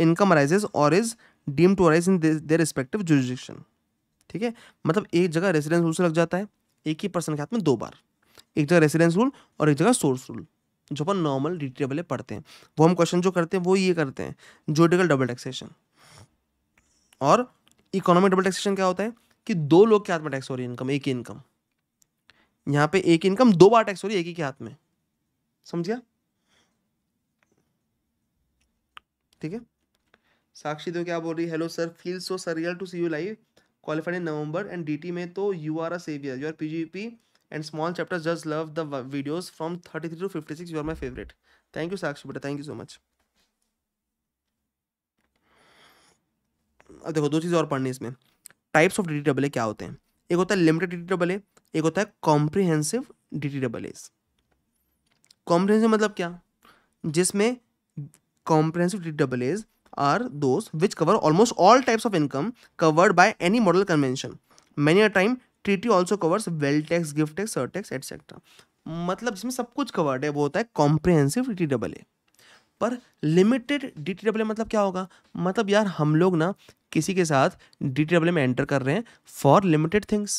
income arises और is deem to arise in their respective jurisdiction ठीक है मतलब एक जगह residence rule से लग जाता है एक ही पर्सन के हाथ में दो बार एक जगह रेसिडेंस रूल और एक जगह सोर्स रूल जो अपन नॉर्मल डिटेबल पढ़ते हैं वो हम क्वेश्चन जो करते हैं वो ये करते हैं जोडिकल डबल टैक्सेशन और इकोनॉमिक डबल टैक्सेशन क्या होता है कि दो लोग के हाथ में टैक्स हो रही है इनकम एक ही इनकम यहाँ पे एक इनकम दो बार टैक्स हो रही है एक ही के हाथ में समझ गया ठीक है साक्षी तो क्या बोल रही है hello sir feel so surreal to see you live qualified in November and DT में तो you are a saviour you are P and small chapter just love the videos from thirty three to fifty six you are my favourite thank you Sakshi बेटा thank you so much अब देखो दो चीज़ और पढ़नी इसमें types of D T double A क्या होते हैं एक होता है limited D T double A एक होता है comprehensive D T double A's comprehensive मतलब क्या जिसमें comprehensive D double A's are those which cover almost all types of income covered by any model convention. Many a time, treaty also covers wealth tax, gift tax, surtax, etc. मतलब जिसमें सब कुछ covered है वो होता है comprehensive T double ए पर limited D T W मतलब क्या होगा मतलब यार हम लोग ना किसी के साथ डी टी डब्ल्यू में एंटर कर रहे हैं for limited things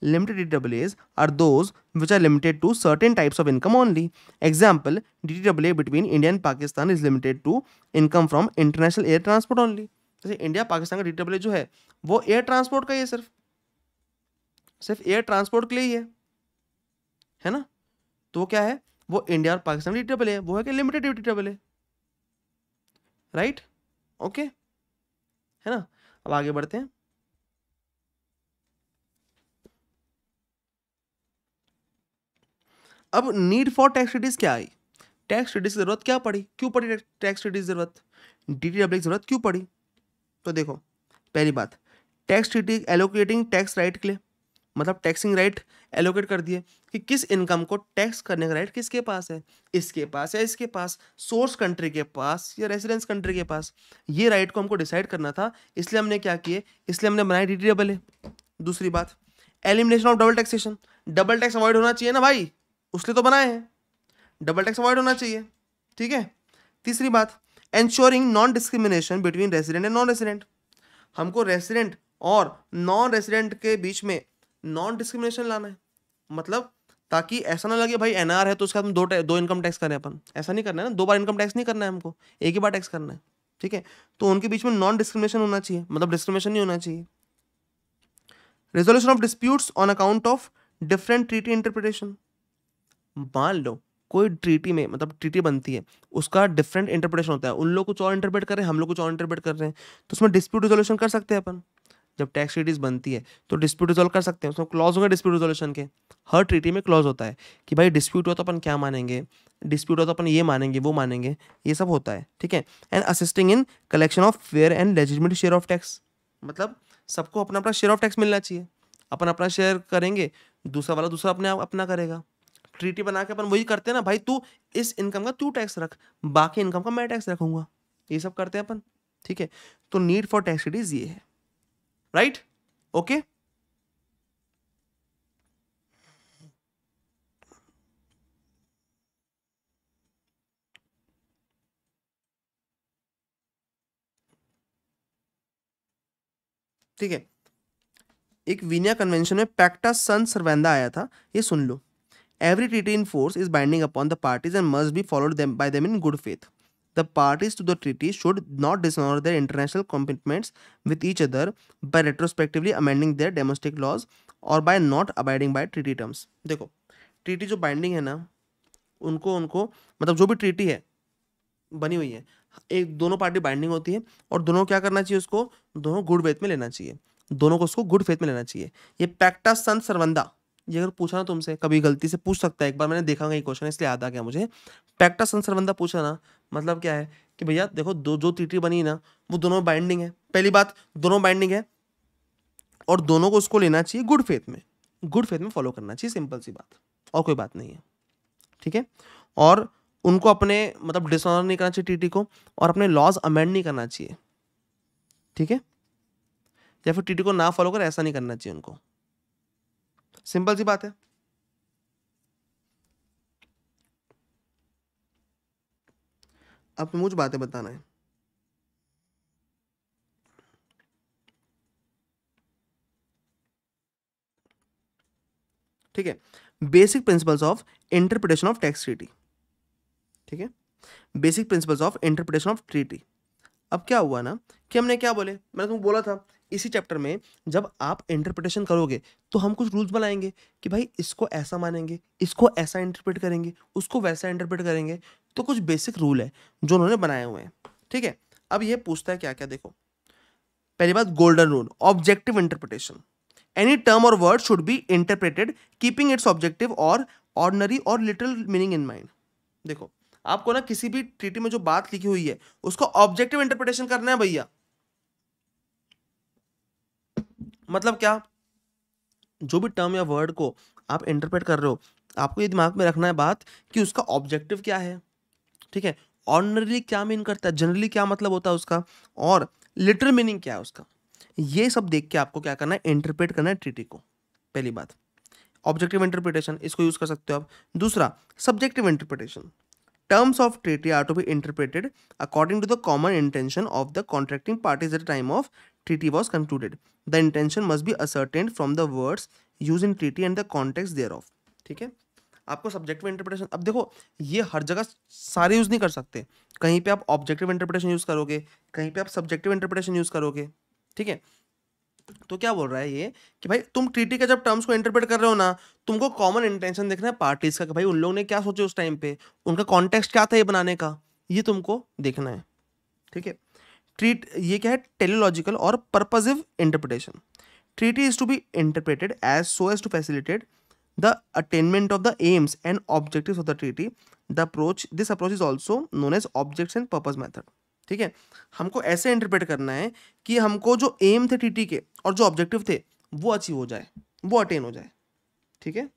limited DTAAs are those which are limited to certain types of income only. Example, DTAA between India and Pakistan is limited to income from international air transport only. जैसे India Pakistan का DW जो है वो air transport का ही है सिर्फ सिर्फ air transport के लिए ही है है ना तो वो क्या है वो इंडिया और पाकिस्तान डीडब्ल्यू है वो है कि लिमिटेड डीडब्ल्यू राइट ओके है ना अब आगे बढ़ते हैं अब नीड फॉर टैक्स स्टडीज़ क्या आई टैक्स स्टडीज़ की ज़रूरत क्या पड़ी क्यों पड़ी टैक्स स्टडीज़ ज़रूरत डी टी डब्ल्यू की ज़रूरत क्यों पड़ी तो देखो पहली बात tax study allocating tax right के लिए मतलब टैक्सिंग राइट एलोकेट कर दिए कि किस इनकम को टैक्स करने का राइट किसके पास है इसके पास या इसके पास सोर्स कंट्री के पास या रेसिडेंस कंट्री के पास ये राइट को हमको डिसाइड करना था इसलिए हमने क्या किए इसलिए हमने बनाया डी टी डबल दूसरी बात elimination of double taxation double tax avoid होना चाहिए ना भाई उसने तो बनाए हैं डबल टैक्स अवॉइड होना चाहिए ठीक है तीसरी बात ensuring non discrimination between resident and non resident हमको रेसिडेंट और नॉन रेसिडेंट के बीच में नॉन डिस्क्रिमिनेशन लाना है मतलब ताकि ऐसा ना लगे भाई एनआर है तो उसके बाद दो दो इनकम टैक्स करें अपन ऐसा नहीं करना है ना दो बार इनकम टैक्स नहीं करना है हमको एक ही बार टैक्स करना है ठीक है तो उनके बीच में नॉन डिस्क्रिमिनेशन होना चाहिए मतलब डिस्क्रिमिनेशन नहीं होना चाहिए resolution of disputes on account of different treaty interpretation मान लो कोई ट्रीटी में मतलब ट्रीटी बनती है उसका डिफरेंट इंटरप्रिटेशन होता है उन लोग कुछ और इंटरप्रेट कर रहे हैं हम लोग कुछ और इंटरप्रेट कर रहे हैं तो उसमें डिस्प्यूट रिजोल्यूशन कर सकते हैं अपन जब टैक्स ट्रीटीज बनती है तो डिस्प्यूट रिजोल्व कर सकते हैं उसमें क्लॉज होगा डिस्प्यूट रिजोल्यूशन के हर ट्रीटी में क्लॉज होता है कि भाई डिस्प्यूट हो तो अपन क्या मानेंगे डिस्प्यूट हो तो अपन ये मानेंगे वो मानेंगे ये सब होता है ठीक है and assisting in collection of fair and legitimate share of tax मतलब सबको अपना अपना शेयर ऑफ टैक्स मिलना चाहिए अपन अपना शेयर करेंगे दूसरा वाला दूसरा अपने आप अपना करेगा ट्रीटी बना के अपन वही करते हैं ना भाई तू इस इनकम का तू टैक्स रख बाकी इनकम का मैं टैक्स रखूंगा ये सब करते हैं अपन ठीक है तो नीड फॉर टैक्स इज ये है राइट ओके ठीक है एक विनिया कन्वेंशन में पैक्टा सन सर्वेंदा आया था ये सुन लो Every treaty in force is binding upon the parties and must be followed them by them in good faith. The parties to the treaty should not dishonor their international commitments with each other by retrospectively amending their domestic laws or by not abiding by treaty terms. देखो treaty जो binding है ना उनको उनको मतलब जो भी treaty है बनी हुई है एक दोनों पार्टी बाइंडिंग होती है और दोनों क्या करना चाहिए उसको दोनों गुड फेथ में लेना चाहिए दोनों को उसको गुड फेथ में लेना चाहिए ये पैक्टा सन सरवंदा ये अगर पूछा ना तुमसे कभी गलती से पूछ सकता है एक बार मैंने देखा ये क्वेश्चन इसलिए याद आ गया मुझे पैक्टा बंदा पूछा ना मतलब क्या है कि भैया देखो दो जो तीटी बनी ना वो दोनों बाइंडिंग है पहली बात दोनों बाइंडिंग है और दोनों को उसको लेना चाहिए गुड फेथ में गुड फेथ में फॉलो करना चाहिए सिंपल सी बात और कोई बात नहीं है ठीक है और उनको अपने मतलब डिसऑनर नहीं करना चाहिए टीटी को और अपने लॉज अमेंड नहीं करना चाहिए ठीक है या फिर टीटी को ना फॉलो कर ऐसा नहीं करना चाहिए उनको सिंपल सी बात है अब तो मुझे बातें बताना है ठीक है basic principles of interpretation of tax treaty ठीक है basic principles of interpretation of treaty अब क्या हुआ ना कि हमने क्या बोले मैंने तुमको बोला था इसी चैप्टर में जब आप इंटरप्रिटेशन करोगे तो हम कुछ रूल्स बनाएंगे कि भाई इसको ऐसा मानेंगे इसको ऐसा इंटरप्रेट करेंगे उसको वैसा इंटरप्रेट करेंगे तो कुछ बेसिक रूल है जो उन्होंने बनाए हुए हैं ठीक है अब ये पूछता है क्या क्या देखो पहली बात golden rule objective interpretation any term और word should be interpreted keeping its objective और ऑर्डनरी और लिटिल मीनिंग इन माइंड देखो आपको ना किसी भी ट्रीटी में जो बात लिखी हुई है उसको ऑब्जेक्टिव इंटरप्रिटेशन करना है भैया मतलब क्या जो भी टर्म या वर्ड को आप इंटरप्रेट कर रहे हो आपको ये दिमाग में रखना है बात कि उसका ऑब्जेक्टिव क्या है ठीक है ऑर्डनरली क्या मीन करता है जनरली क्या मतलब होता है उसका और लिटर मीनिंग क्या है उसका ये सब देख के आपको क्या करना है इंटरप्रेट करना है ट्रिटी को पहली बात ऑब्जेक्टिव इंटरप्रिटेशन इसको यूज़ कर सकते हो आप दूसरा subjective interpretation terms of treaty are to be interpreted according to the common intention of the contracting parties at time of treaty was concluded. The intention must be ascertained from the words used in treaty and the context thereof. ठीक है आपको subjective interpretation अब देखो ये हर जगह सारे use नहीं कर सकते कहीं पे आप ऑब्जेक्टिव इंटरप्रिटेशन यूज़ करोगे कहीं पे आप सब्जेक्टिव इंटरप्रिटेशन यूज़ करोगे ठीक है तो क्या बोल रहा है ये कि भाई तुम ट्रीटी के जब टर्म्स को इंटरप्रेट कर रहे हो ना तुमको कॉमन इंटेंशन देखना है पार्टीज का कि भाई उन लोगों ने क्या सोचे उस टाइम पे उनका कॉन्टेक्स्ट क्या था ये बनाने का ये तुमको देखना है ठीक है ट्रीट ये क्या है टेलोलॉजिकल और purposive interpretation treaty is to be interpreted as so as to facilitated the attainment of the aims and objective of the treaty the approach this approach is also known as object and purpose method ठीक है हमको ऐसे interpret करना है कि हमको जो M थे टी के और जो ऑब्जेक्टिव थे वो अचीव हो जाए वो अटेन हो जाए ठीक है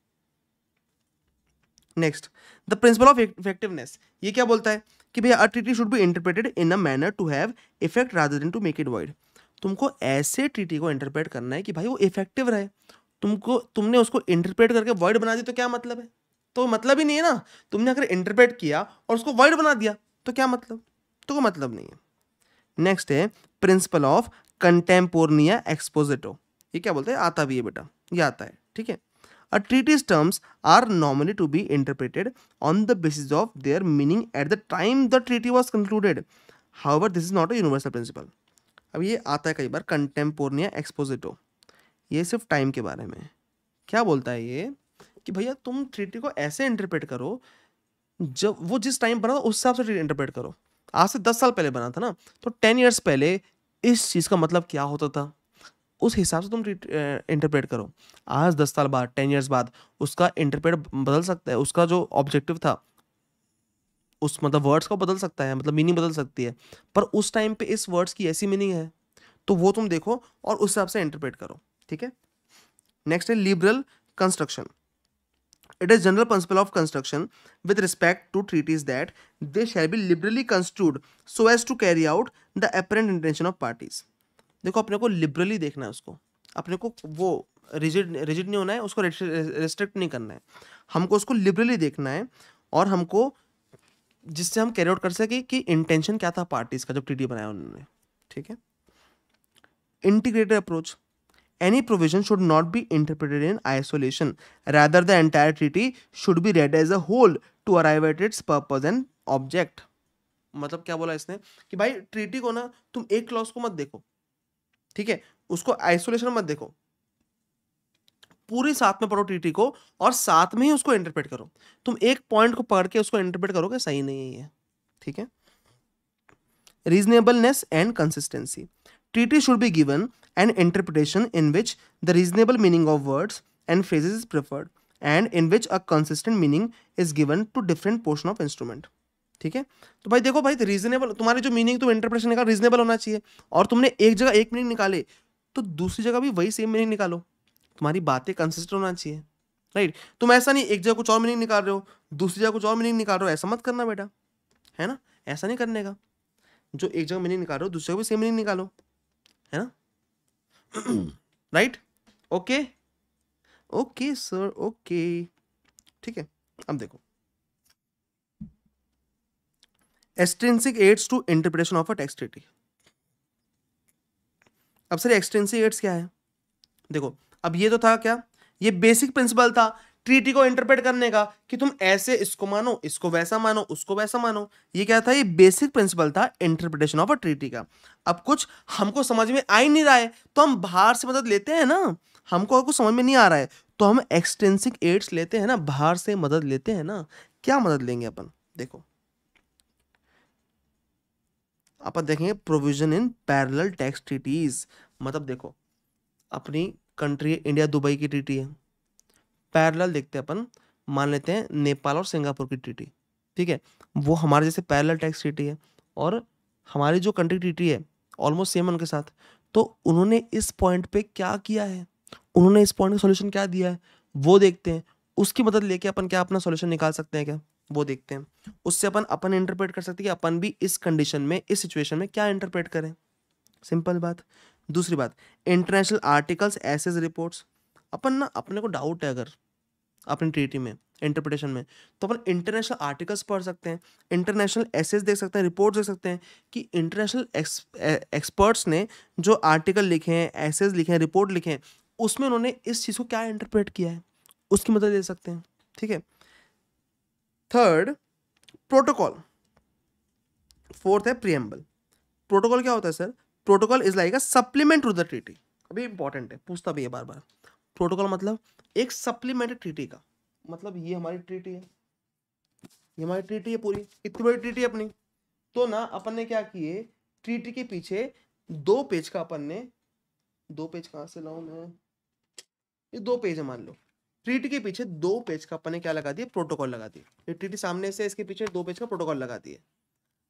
next the principle of effectiveness ये क्या बोलता है कि भैया a treaty should be interpreted in a manner to have effect rather than to make it wide तुमको ऐसे ट्रीटी को इंटरप्रेट करना है कि भाई वो इफेक्टिव रहे तुमको तुमने उसको इंटरप्रेट करके वर्ड बना दी तो क्या मतलब है तो मतलब ही नहीं है ना तुमने अगर इंटरप्रेट किया और उसको वर्ड बना दिया तो क्या मतलब तो कोई मतलब नहीं है नेक्स्ट है प्रिंसिपल ऑफ कंटेम्पोर्निया एक्सपोजिटो ये क्या बोलते हैं आता भी है बेटा ये आता है ठीक है A treaty's terms are normally to be interpreted on the basis of their meaning at the time the treaty was concluded. However, this is not a universal principle. ab ye aata hai kai bar कंटेम्पोर्निया एक्सपोजिटो ye sirf time ke bare mein kya bolta hai ye ki bhaiya tum treaty ko aise interpret karo jab wo jis time बना tha us hisab se treaty interpret करो आज से दस साल पहले बना था ना तो टेन ईयर्स पहले इस चीज़ का मतलब क्या होता था उस हिसाब से तुम इंटरप्रेट करो आज दस साल बाद टेन ईयर्स बाद उसका इंटरप्रेट बदल सकता है उसका जो ऑब्जेक्टिव था उस मतलब वर्ड्स का बदल सकता है मतलब मीनिंग बदल सकती है पर उस टाइम पे इस वर्ड्स की ऐसी मीनिंग है तो वो तुम देखो और उस हिसाब से इंटरप्रेट करो ठीक है नेक्स्ट है liberal construction it is general principle of construction with respect to treaties that they shall be liberally construed so as to carry out the apparent intention of parties देखो अपने को लिबरली देखना है उसको अपने को वो रिजिड रिजिड नहीं होना है उसको रिस्ट्रिक्ट नहीं करना है हमको उसको लिबरली देखना है और हमको जिससे हम कैरी आउट कर सके कि इंटेंशन क्या था पार्टीज का जब टीडी बनाया उन्होंने ठीक है integrated approach any provision should not be interpreted in isolation rather the entire treaty should be read as a whole to arrive at its purpose and object मतलब क्या बोला इसने कि भाई ट्रीटी को ना तुम एक क्लॉज को मत देखो ठीक है उसको आइसोलेशन मत देखो पूरी साथ में पढ़ो टीटी को और साथ में ही उसको इंटरप्रेट करो तुम एक पॉइंट को पढ़ के उसको इंटरप्रेट करो करोगे सही नहीं है ठीक है रीजनेबलनेस एंड कंसिस्टेंसी टीटी should be given and interpretation in which the reasonable meaning of words and phrases preferred and in which a consistent meaning is given to different portion of instrument ठीक है तो भाई देखो भाई reasonable तो तुम्हारे जो मीनिंग तुम इंटरप्रेशन का रीजनेबल होना चाहिए और तुमने एक जगह एक मीनिंग निकाले तो दूसरी जगह भी वही सेम मीनिंग निकालो तुम्हारी बातें कंसिस्टेंट होना चाहिए राइट तुम ऐसा नहीं एक जगह कुछ और मीनिंग निकाल रहे हो दूसरी जगह कुछ और मीनिंग निकाल रहे हो ऐसा मत करना बेटा है ना ऐसा नहीं करने का जो एक जगह मीनिंग निकाल रहे हो दूसरी जगह भी सेम मीनिंग निकालो है ना right okay okay sir okay ठीक है अब देखो extrinsic aids to interpretation of a tax treaty अब सर एक्सट्रेंसिक एड्स क्या है देखो अब ये तो था क्या ये बेसिक प्रिंसिपल था ट्रीटी को इंटरप्रेट करने का कि तुम ऐसे इसको मानो इसको वैसा मानो उसको वैसा मानो ये क्या था ये बेसिक प्रिंसिपल था इंटरप्रिटेशन ऑफ अ ट्रीटी का अब कुछ हमको समझ में आ ही नहीं रहा है तो हम बाहर से मदद लेते हैं ना हमको कुछ समझ में नहीं आ रहा है तो हम एक्सटेंसिक एड्स लेते हैं ना बाहर से मदद लेते हैं ना क्या मदद लेंगे अपन देखो अपन देखेंगे provision in parallel tax treaties मतलब देखो अपनी कंट्री इंडिया दुबई की ट्रीटी है पैरल देखते हैं अपन मान लेते हैं नेपाल और सिंगापुर की ट्रीटी ठीक है वो हमारे जैसे पैरल टैक्स ट्रीटी है और हमारी जो कंट्री ट्रीटी है ऑलमोस्ट सेम उनके साथ तो उन्होंने इस पॉइंट पे क्या किया है उन्होंने इस पॉइंट का सोल्यूशन क्या दिया है वो देखते हैं उसकी मदद लेके अपन क्या अपना सोल्यूशन निकाल सकते हैं क्या वो देखते हैं उससे अपन अपन इंटरप्रेट कर सकते हैं कि अपन भी इस कंडीशन में इस सिचुएशन में क्या इंटरप्रेट करें सिंपल बात दूसरी बात इंटरनेशनल आर्टिकल्स एसेज रिपोर्ट्स अपन ना अपने को डाउट है अगर अपनी ट्रीटी में इंटरप्रिटेशन में तो अपन इंटरनेशनल आर्टिकल्स पढ़ सकते हैं इंटरनेशनल एसेज देख सकते हैं रिपोर्ट्स देख सकते हैं कि इंटरनेशनल एक्सपर्ट्स e-, ने जो आर्टिकल लिखे हैं एसेज लिखे हैं रिपोर्ट लिखे हैं उसमें उन्होंने इस चीज़ को क्या इंटरप्रेट किया है उसकी मदद ले सकते हैं ठीक है थर्ड प्रोटोकॉल फोर्थ है प्रियम्बल प्रोटोकॉल क्या होता है sir protocol is like a supplement to the treaty अभी इंपॉर्टेंट है पूछता भी है बार बार प्रोटोकॉल मतलब एक सप्लीमेंट ट्रीटी का मतलब ये हमारी ट्रीटी है ये हमारी ट्रीटी है पूरी इतनी बड़ी ट्रीटी है अपनी तो ना अपन ने क्या किए ट्रीटी के पीछे दो पेज का अपन ने दो पेज कहाँ से लाऊ मैं ये दो पेज है मान लो ट्रीटी के पीछे दो पेज का अपने क्या लगा दिए प्रोटोकॉल लगा दिए ये ट्रीटी सामने से इसके पीछे दो पेज का प्रोटोकॉल लगा दिए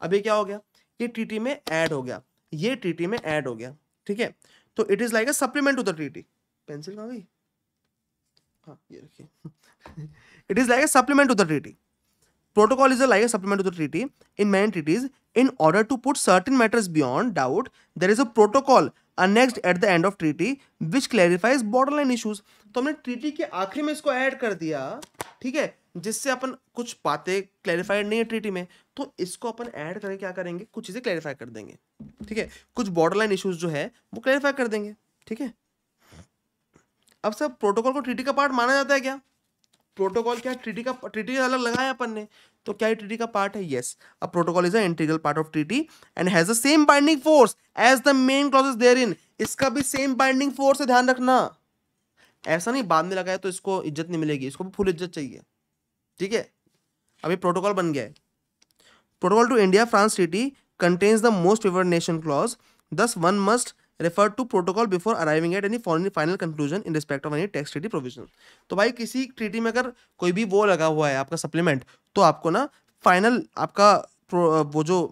अभी क्या हो गया ये ट्रीटी में ऐड हो गया ये ट्रीटी में ऐड हो गया ठीक है तो it is like a supplement to the treaty pencil कहाँ गई हाँ ये रखिए it is like a supplement to the treaty protocol is like a supplement to the treaty in many treaties in order to put certain matters beyond doubt there is a protocol annexed at the end of treaty which clarifies borderline issues तो हमने treaty के आखिरी में इसको add कर दिया ठीक है जिससे अपन कुछ बातें क्लैरिफाइड नहीं है ट्रीटी में तो इसको अपन ऐड करके क्या करेंगे कुछ चीज़ें क्लैरिफाई कर देंगे ठीक है कुछ बॉर्डर लाइन इशूज़ जो है वो क्लैरिफाई कर देंगे ठीक है अब सर प्रोटोकॉल को ट्रीटी का पार्ट माना जाता है क्या प्रोटोकॉल क्या ट्रीटी का ट्रीटी अलग लगाया अपन ने तो क्या ट्रीटी का पार्ट है यस अब protocol is a part of treaty and has the same binding force as the main clause there in इसका भी सेम बाइंडिंग फोर्स है ध्यान रखना ऐसा नहीं बाद में लगाया तो इसको इज्जत नहीं मिलेगी इसको भी फुल इज्जत चाहिए ठीक है अभी प्रोटोकॉल बन गया है protocol to India France city contains the most favour nation clause thus one must refer to protocol before arriving at any for final conclusion in respect of any tax treaty provision तो भाई किसी treaty में अगर कोई भी वो लगा हुआ है आपका सप्लीमेंट तो आपको ना फाइनल आपका वो जो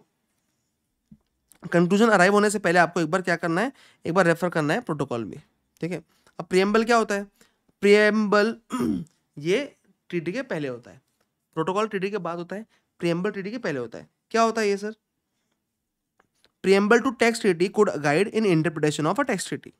कंक्लूजन अराइव होने से पहले आपको एक बार क्या करना है एक बार रेफर करना है प्रोटोकॉल में ठीक है अब प्रियम्बल क्या होता है प्रियम्बल ये ट्रीटी के पहले होता है प्रोटोकॉल ट्रीटी के बाद होता है प्रियम्बल ट्रीटी के पहले होता है क्या होता है ये sir preamble to tax treaty could guide in interpretation of a tax treaty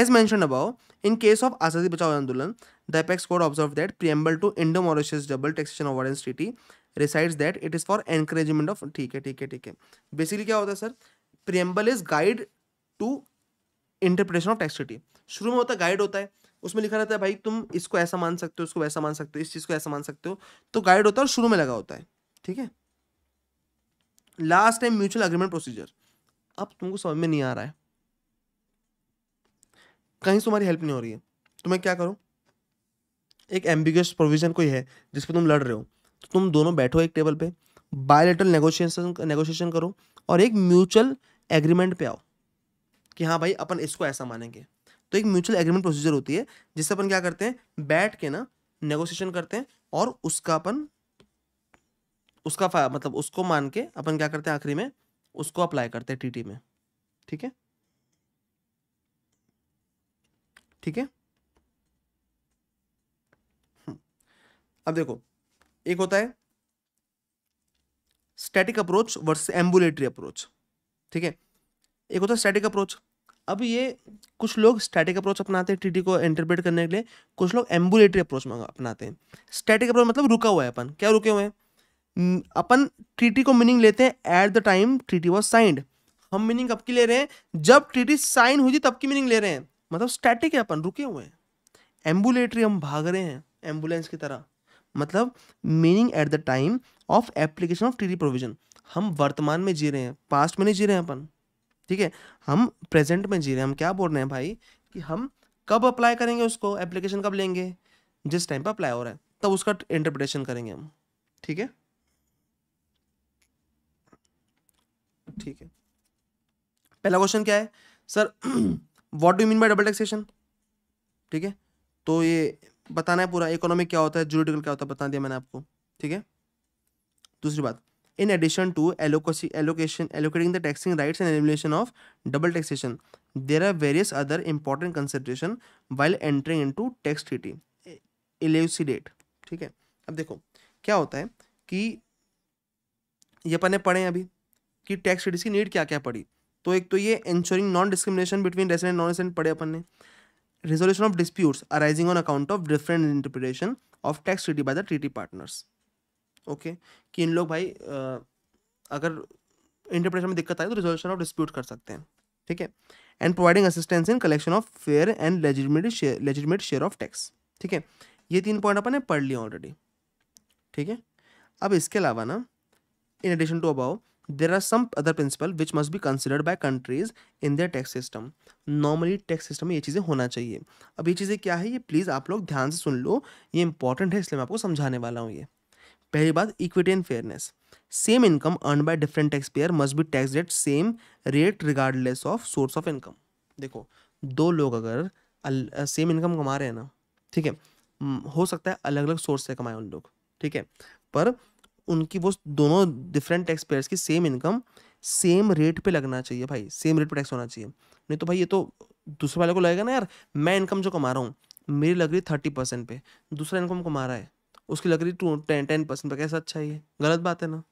as mention above in case of Azadi Bachao Andolan the apex court observe that preamble to Indo Mauritius double taxation avoidance treaty recites that it is for encouragement of ठीक है ठीक है ठीक है basically क्या होता है sir preamble is guide to interpretation of tax treaty शुरू में होता है गाइड होता है उसमें लिखा रहता है भाई तुम इसको ऐसा मान सकते हो इसको वैसा मान सकते हो इस चीज़ को ऐसा मान सकते हो तो गाइड होता है और शुरू में लगा होता है ठीक है last time mutual agreement procedure अब तुमको समझ में नहीं आ रहा है कहीं से तुम्हारी हेल्प नहीं हो रही है तो मैं क्या करो एक एम्बिगस प्रोविजन कोई है जिस पर तुम लड़ रहे हो तो तुम दोनों बैठो एक टेबल पे बायोलेटल नेगोशिएशन नेगोशिएशन करो और एक म्यूचुअल एग्रीमेंट पे आओ कि हाँ भाई अपन इसको ऐसा मानेंगे तो एक म्यूचुअल एग्रीमेंट प्रोसीजर होती है जिससे अपन क्या करते हैं बैठ के ना नेगोशिएशन करते हैं और उसका अपन उसका मतलब उसको मान के अपन क्या करते हैं आखिरी में उसको अप्लाई करते हैं टीटी में ठीक है ठीक है हम्म। अब देखो एक होता है static approach versus ambulatory approach ठीक है एक होता है स्टैटिक अप्रोच अब ये कुछ लोग स्टैटिक अप्रोच अपनाते हैं टीटी को इंटरप्रेट करने के लिए कुछ लोग एम्बुलेटरी अप्रोच अपनाते हैं स्टैटिक अप्रोच मतलब रुका हुआ है अपन क्या रुके हुए हैं अपन ट्रीटी को मीनिंग लेते हैं at the time treaty was signed हम मीनिंग कब की ले रहे हैं जब ट्रीटी साइन हुई थी तब की मीनिंग ले रहे हैं मतलब स्टैटिक है अपन रुके हुए हैं एम्बुलेटरी हम भाग रहे हैं एम्बुलेंस की तरह मतलब meaning at the time of application of treaty provision हम वर्तमान में जी रहे हैं पास्ट में नहीं जी रहे हैं अपन ठीक है हम प्रेजेंट में जी रहे हैं हम क्या बोल रहे हैं भाई कि हम कब अप्लाई करेंगे उसको एप्लीकेशन कब लेंगे जिस टाइम पर अप्लाई हो रहा है तब उसका इंटरप्रिटेशन करेंगे हम ठीक है ठीक है पहला क्वेश्चन क्या है sir what do mean by double taxation ठीक है तो ये बताना है पूरा इकोनॉमिक क्या होता है जूरिटिकल क्या होता है बता दिया मैंने आपको ठीक है दूसरी बात in addition to allocation, allocation allocating the taxing rights and elimination of double taxation there are various other important consideration while entering into tax treaty elucidate ठीक है अब देखो क्या होता है कि ये अपन ने पढ़े अभी कि टैक्स ट्रीटीज की नीड क्या क्या पड़ी तो एक तो ये ensuring non discrimination between resident non resident पढ़े अपन ने resolution of disputes arising on account of different interpretation of tax treaty by the treaty partners okay कि इन लोग भाई अगर इंटरप्रेशन में दिक्कत आए तो रिजोल्यूशन ऑफ डिस्प्यूट कर सकते हैं ठीक है and providing assistance in collection of fair and legitimate share legitimate share of tax ठीक है ये तीन पॉइंट अपन ने पढ़ लिया ऑलरेडी ठीक है अब इसके अलावा ना in addition to above there are some other principle which must be considered by countries in their tax system normally tax system में ये चीज़ें होना चाहिए अब ये चीज़ें क्या है ये प्लीज़ आप लोग ध्यान से सुन लो ये इंपॉर्टेंट है इसलिए मैं आपको समझाने वाला हूँ ये पहली बात equity and fairness same income earn by different tax payer must be taxed at same rate regardless of source of income देखो दो लोग अगर सेम इनकम कमा रहे हैं ना ठीक है हो सकता है अलग अलग सोर्स से कमाए उन लोग ठीक है पर उनकी वो दोनों डिफरेंट टैक्स पेयर्स की सेम इनकम सेम रेट पे लगना चाहिए भाई सेम रेट पे टैक्स होना चाहिए नहीं तो भाई ये तो दूसरे वाले को लगेगा ना यार मैं इनकम जो कमा रहा हूँ मेरी लग रही थर्टी परसेंट पे दूसरा इनकम कमा रहा है उसकी लग रही टू टेन टेन परसेंट पर कैसा अच्छा ही है गलत बात है ना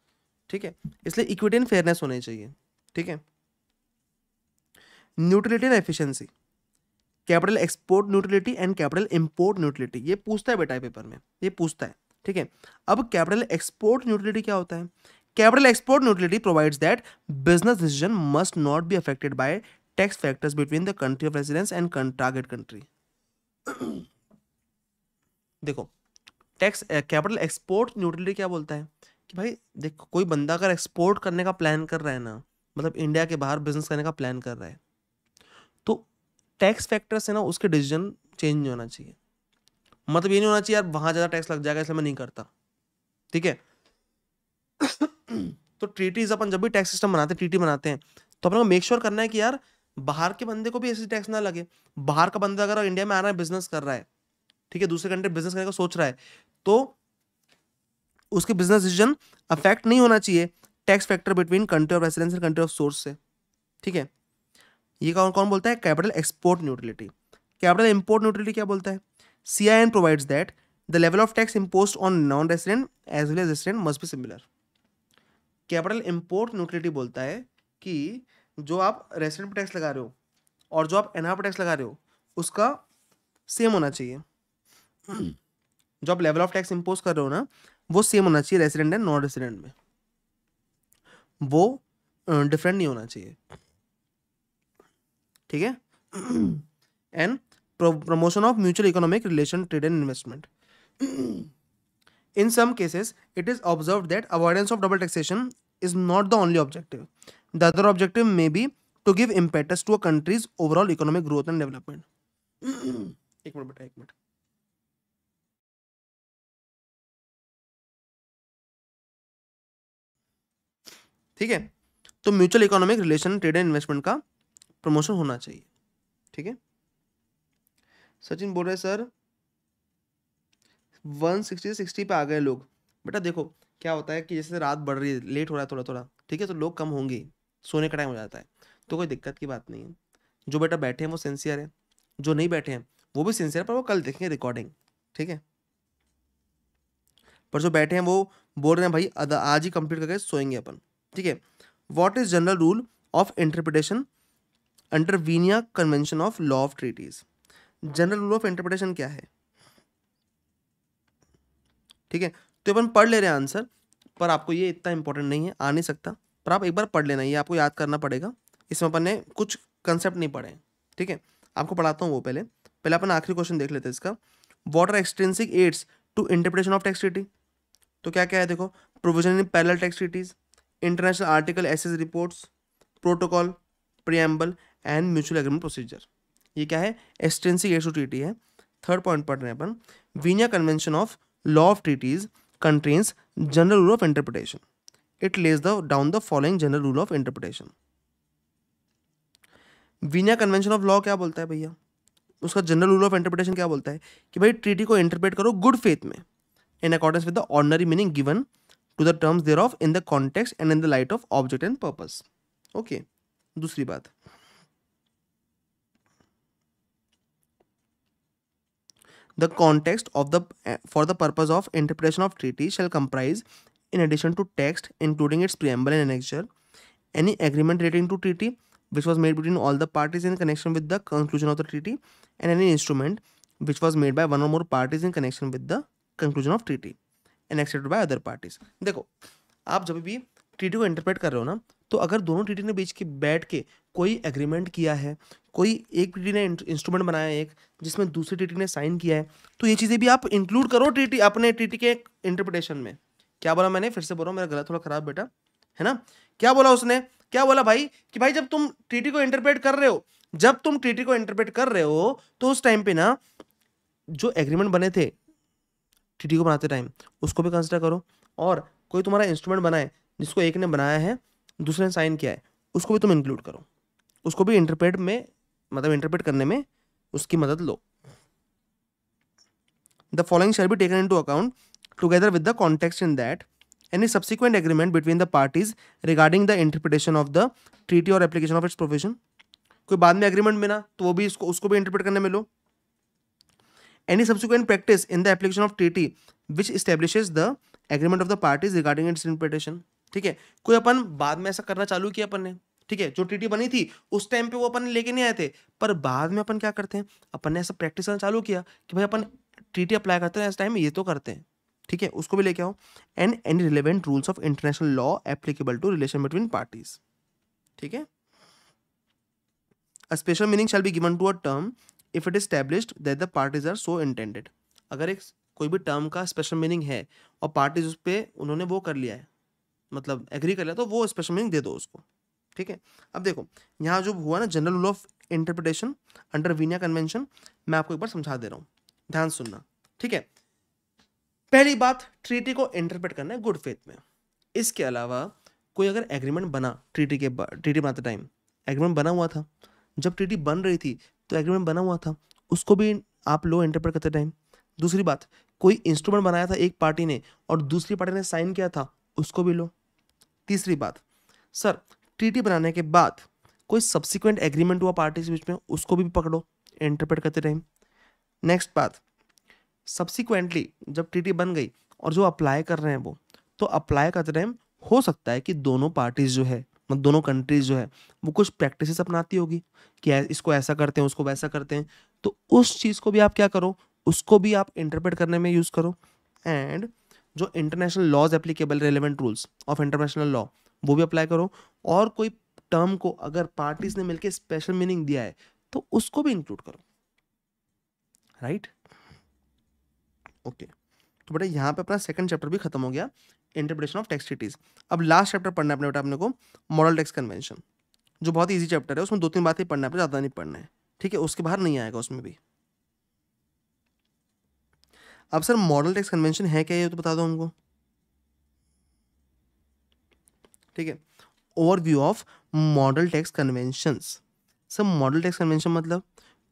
ठीक है इसलिए इक्विटी एंड फेयरनेस होनी चाहिए ठीक है neutrality and efficiency capital export neutrality and capital import neutrality ये पूछता है बेटा पेपर में ये पूछता है ठीक है अब कैपिटल एक्सपोर्ट न्यूट्रिलिटी क्या होता है capital export neutrality provides that business decision must not be affected by tax factors between the country of residence and target country देखो टैक्स कैपिटल एक्सपोर्ट न्यूट्रलिटी क्या बोलता है कि भाई देखो कोई बंदा अगर एक्सपोर्ट करने का प्लान कर रहा है ना मतलब इंडिया के बाहर बिजनेस करने का प्लान कर रहा है तो टैक्स फैक्टर से ना उसके डिसीजन चेंज नहीं होना चाहिए मतलब ये नहीं होना चाहिए यार वहाँ ज़्यादा टैक्स लग जाएगा इसलिए मैं नहीं करता ठीक है तो ट्रीटीज अपन जब भी टैक्स सिस्टम बनाते हैं ट्रीटी बनाते हैं तो अपन को मेक श्योर करना है कि यार बाहर के बंदे को भी ऐसे टैक्स ना लगे बाहर का बंदा अगर इंडिया में आ रहा है बिजनेस कर रहा है ठीक है दूसरे कंट्री बिजनेस करने का सोच रहा है तो उसके बिजनेस डिसीजन अफेक्ट नहीं होना चाहिए tax factor between country of residence and country of source से ठीक है ये कौन कौन बोलता है capital export neutrality capital import neutrality क्या बोलता है C I N provides that the level of tax impose on non resident as well as resident must be similar capital import neutrality बोलता है कि जो आप रेसिडेंट पर टैक्स लगा रहे हो और जो आप एनआर पर टैक्स लगा रहे हो उसका सेम होना चाहिए जो आप लेवल ऑफ टैक्स इम्पोज कर रहे हो ना वो सेम होना चाहिए रेसिडेंट एंड नॉन रेसिडेंट में वो डिफरेंट नहीं होना चाहिए ठीक है and promotion of mutual economic relation trade and investment in some cases it is observe that avoidance of double taxation is not the only objective the other objective may be to give impetus to a countries overall economic growth and development एक minute बेटा एक minute ठीक है तो mutual economic relation trade and investment का promotion होना चाहिए ठीक है सचिन बोल रहे सर वन सिक्सटी से सिक्सटी पे आ गए लोग बेटा देखो क्या होता है कि जैसे रात बढ़ रही है लेट हो रहा है थोड़ा थोड़ा ठीक है तो लोग कम होंगे सोने का टाइम हो जाता है तो कोई दिक्कत की बात नहीं है जो बेटा बैठे हैं वो सेंसियर है जो नहीं बैठे हैं वो भी सिंसियर पर वो कल देखेंगे रिकॉर्डिंग ठीक है पर जो बैठे हैं वो बोल रहे हैं भाई आज ही कंप्लीट करके सोएंगे अपन ठीक है what is general rule of interpretation under Vienna convention of law of treaties general rule of interpretation क्या है ठीक है तो अपन पढ़ ले रहे हैं आंसर पर आपको ये इतना इंपॉर्टेंट नहीं है आ नहीं सकता पर आप एक बार पढ़ लेना ये आपको याद करना पड़ेगा इसमें अपन ने कुछ कंसेप्ट नहीं पढ़े ठीक है आपको पढ़ाता हूँ वो पहले पहले अपन आखिरी क्वेश्चन देख लेते हैं इसका what are extrinsic aids to interpretation of tax treaty तो क्या क्या है देखो provision in parallel tax international article essays reports protocol preamble and mutual agreement procedure ये क्या है एक्सटेंसिव एसो ट्रीटी है थर्ड पॉइंट पढ़ रहे हैं अपन Vienna convention of law of treaties countries general rule of interpretation it lays the down the following general rule of interpretation Vienna convention of law क्या बोलता है भैया उसका जनरल रूल ऑफ इंटरप्रिटेशन क्या बोलता है कि भाई ट्रीटी को इंटरप्रेट करो गुड फेथ में in accordance with the ordinary meaning given to the terms thereof in the context and in the light of object and purpose okay दूसरी the context of the for the purpose of interpretation of treaty shall comprise in addition to text including its preamble and annexure any agreement relating to treaty which was made between all the parties in connection with the conclusion of the treaty and any instrument which was made by one or more parties in connection with the conclusion of treaty and accepted by other parties देखो आप जब भी treaty को interpret कर रहे हो ना तो अगर दोनों ट्रीटी ने बीच के बैठ के कोई एग्रीमेंट किया है कोई एक ट्रीटी ने इंस्ट्रूमेंट बनाया है एक जिसमें दूसरी ट्रीटी ने साइन किया है तो ये चीज़ें भी आप इंक्लूड करो ट्रीटी अपने ट्रीटी के इंटरप्रिटेशन में क्या बोला मैंने फिर से बोला मेरा गला थोड़ा खराब बेटा है ना क्या बोला उसने क्या बोला भाई कि भाई जब तुम ट्रीटी को इंटरप्रेट कर रहे हो जब तुम ट्रीटी को इंटरप्रेट कर रहे हो तो उस टाइम पे ना जो एग्रीमेंट बने थे टी को बनाते टाइम उसको भी कंसिडर करो और कोई तुम्हारा इंस्ट्रूमेंट बनाए जिसको एक ने बनाया है दूसरे ने साइन किया है उसको भी तुम इंक्लूड करो उसको भी इंटरप्रेट में मतलब इंटरप्रेट करने में उसकी मदद लो the following shall be taken into account together with the context in that any subsequent agreement between the parties regarding the interpretation of the treaty और एप्लीकेशन ऑफ इट्स प्रोविजन कोई बाद में agreement मिला तो वो भी इसको उसको भी इंटरप्रेट करने में लो any subsequent practice in the application of treaty which establishes the agreement of the parties regarding its interpretation ठीक है कोई अपन बाद में ऐसा करना चालू किया अपन ने ठीक है जो ट्रीटी बनी थी उस टाइम पे वो अपन लेके नहीं आए थे पर बाद में अपन क्या करते हैं अपन ने ऐसा प्रैक्टिस करना चालू किया कि भाई अपन ट्रीटी अप्लाई करते हैं इस टाइम ये तो करते हैं ठीक है उसको भी लेके आओ and any relevant rules of international law applicable to relation between parties ठीक है a special meaning shall be given to a term if it establish that the parties are so intended अगर एक कोई भी टर्म का special meaning है और parties उस पर उन्होंने वो कर लिया है मतलब एग्री कर लिया तो वो स्पेशल मीनिंग दे दो उसको ठीक है अब देखो यहाँ जो हुआ ना general rule of interpretation under Vienna convention मैं आपको एक बार समझा दे रहा हूँ ध्यान सुनना ठीक है पहली बात ट्रीटी को इंटरप्रेट करना है गुड फेथ में इसके अलावा कोई अगर एग्रीमेंट बना ट्रीटी के ट्रीटी बनाते टाइम एग्रीमेंट बना हुआ था जब ट्रीटी बन रही थी तो एग्रीमेंट बना हुआ था उसको भी आप लो इंटरप्रेट करते टाइम दूसरी बात कोई इंस्ट्रूमेंट बनाया था एक पार्टी ने और दूसरी पार्टी ने साइन किया था उसको भी लो तीसरी बात सर ट्रीटी बनाने के बाद कोई सब्सिक्वेंट एग्रीमेंट हुआ पार्टी के बीच में उसको भी पकड़ो इंटरप्रेट करते टाइम नेक्स्ट बात सब्सिक्वेंटली जब ट्रीटी बन गई और जो अप्लाई कर रहे हैं वो तो अप्लाई करते टाइम हो सकता है कि दोनों पार्टीज जो है मतलब दोनों कंट्रीज जो है वो कुछ प्रैक्टिस अपनाती होगी कि इसको ऐसा करते हैं उसको वैसा करते हैं तो उस चीज़ को भी आप क्या करो उसको भी आप इंटरप्रेट करने में यूज़ करो एंड जो international laws applicable relevant rules of international law वो भी अप्लाई करो और कोई टर्म को अगर पार्टीज ने मिलकर स्पेशल मीनिंग दिया है तो उसको भी इंक्लूड करो राइट right? Okay okay. तो बेटा यहाँ पे अपना सेकंड चैप्टर भी खत्म हो गया इंटरप्रिटेशन ऑफ टेक्स्ट अब लास्ट चैप्टर पढ़ना है अपने बेटा अपने को मॉडल टेक्स कन्वेंशन जो बहुत ईजी चैप्टर है उसमें दो तीन बातें पढ़ना है ज़्यादा नहीं पढ़ना है ठीक है उसके बाहर नहीं आएगा उसमें भी अब सर मॉडल टेक्स कन्वेंशन है क्या ये तो बता दो हमको ठीक है overview of model tax conventions sir model tax convention मतलब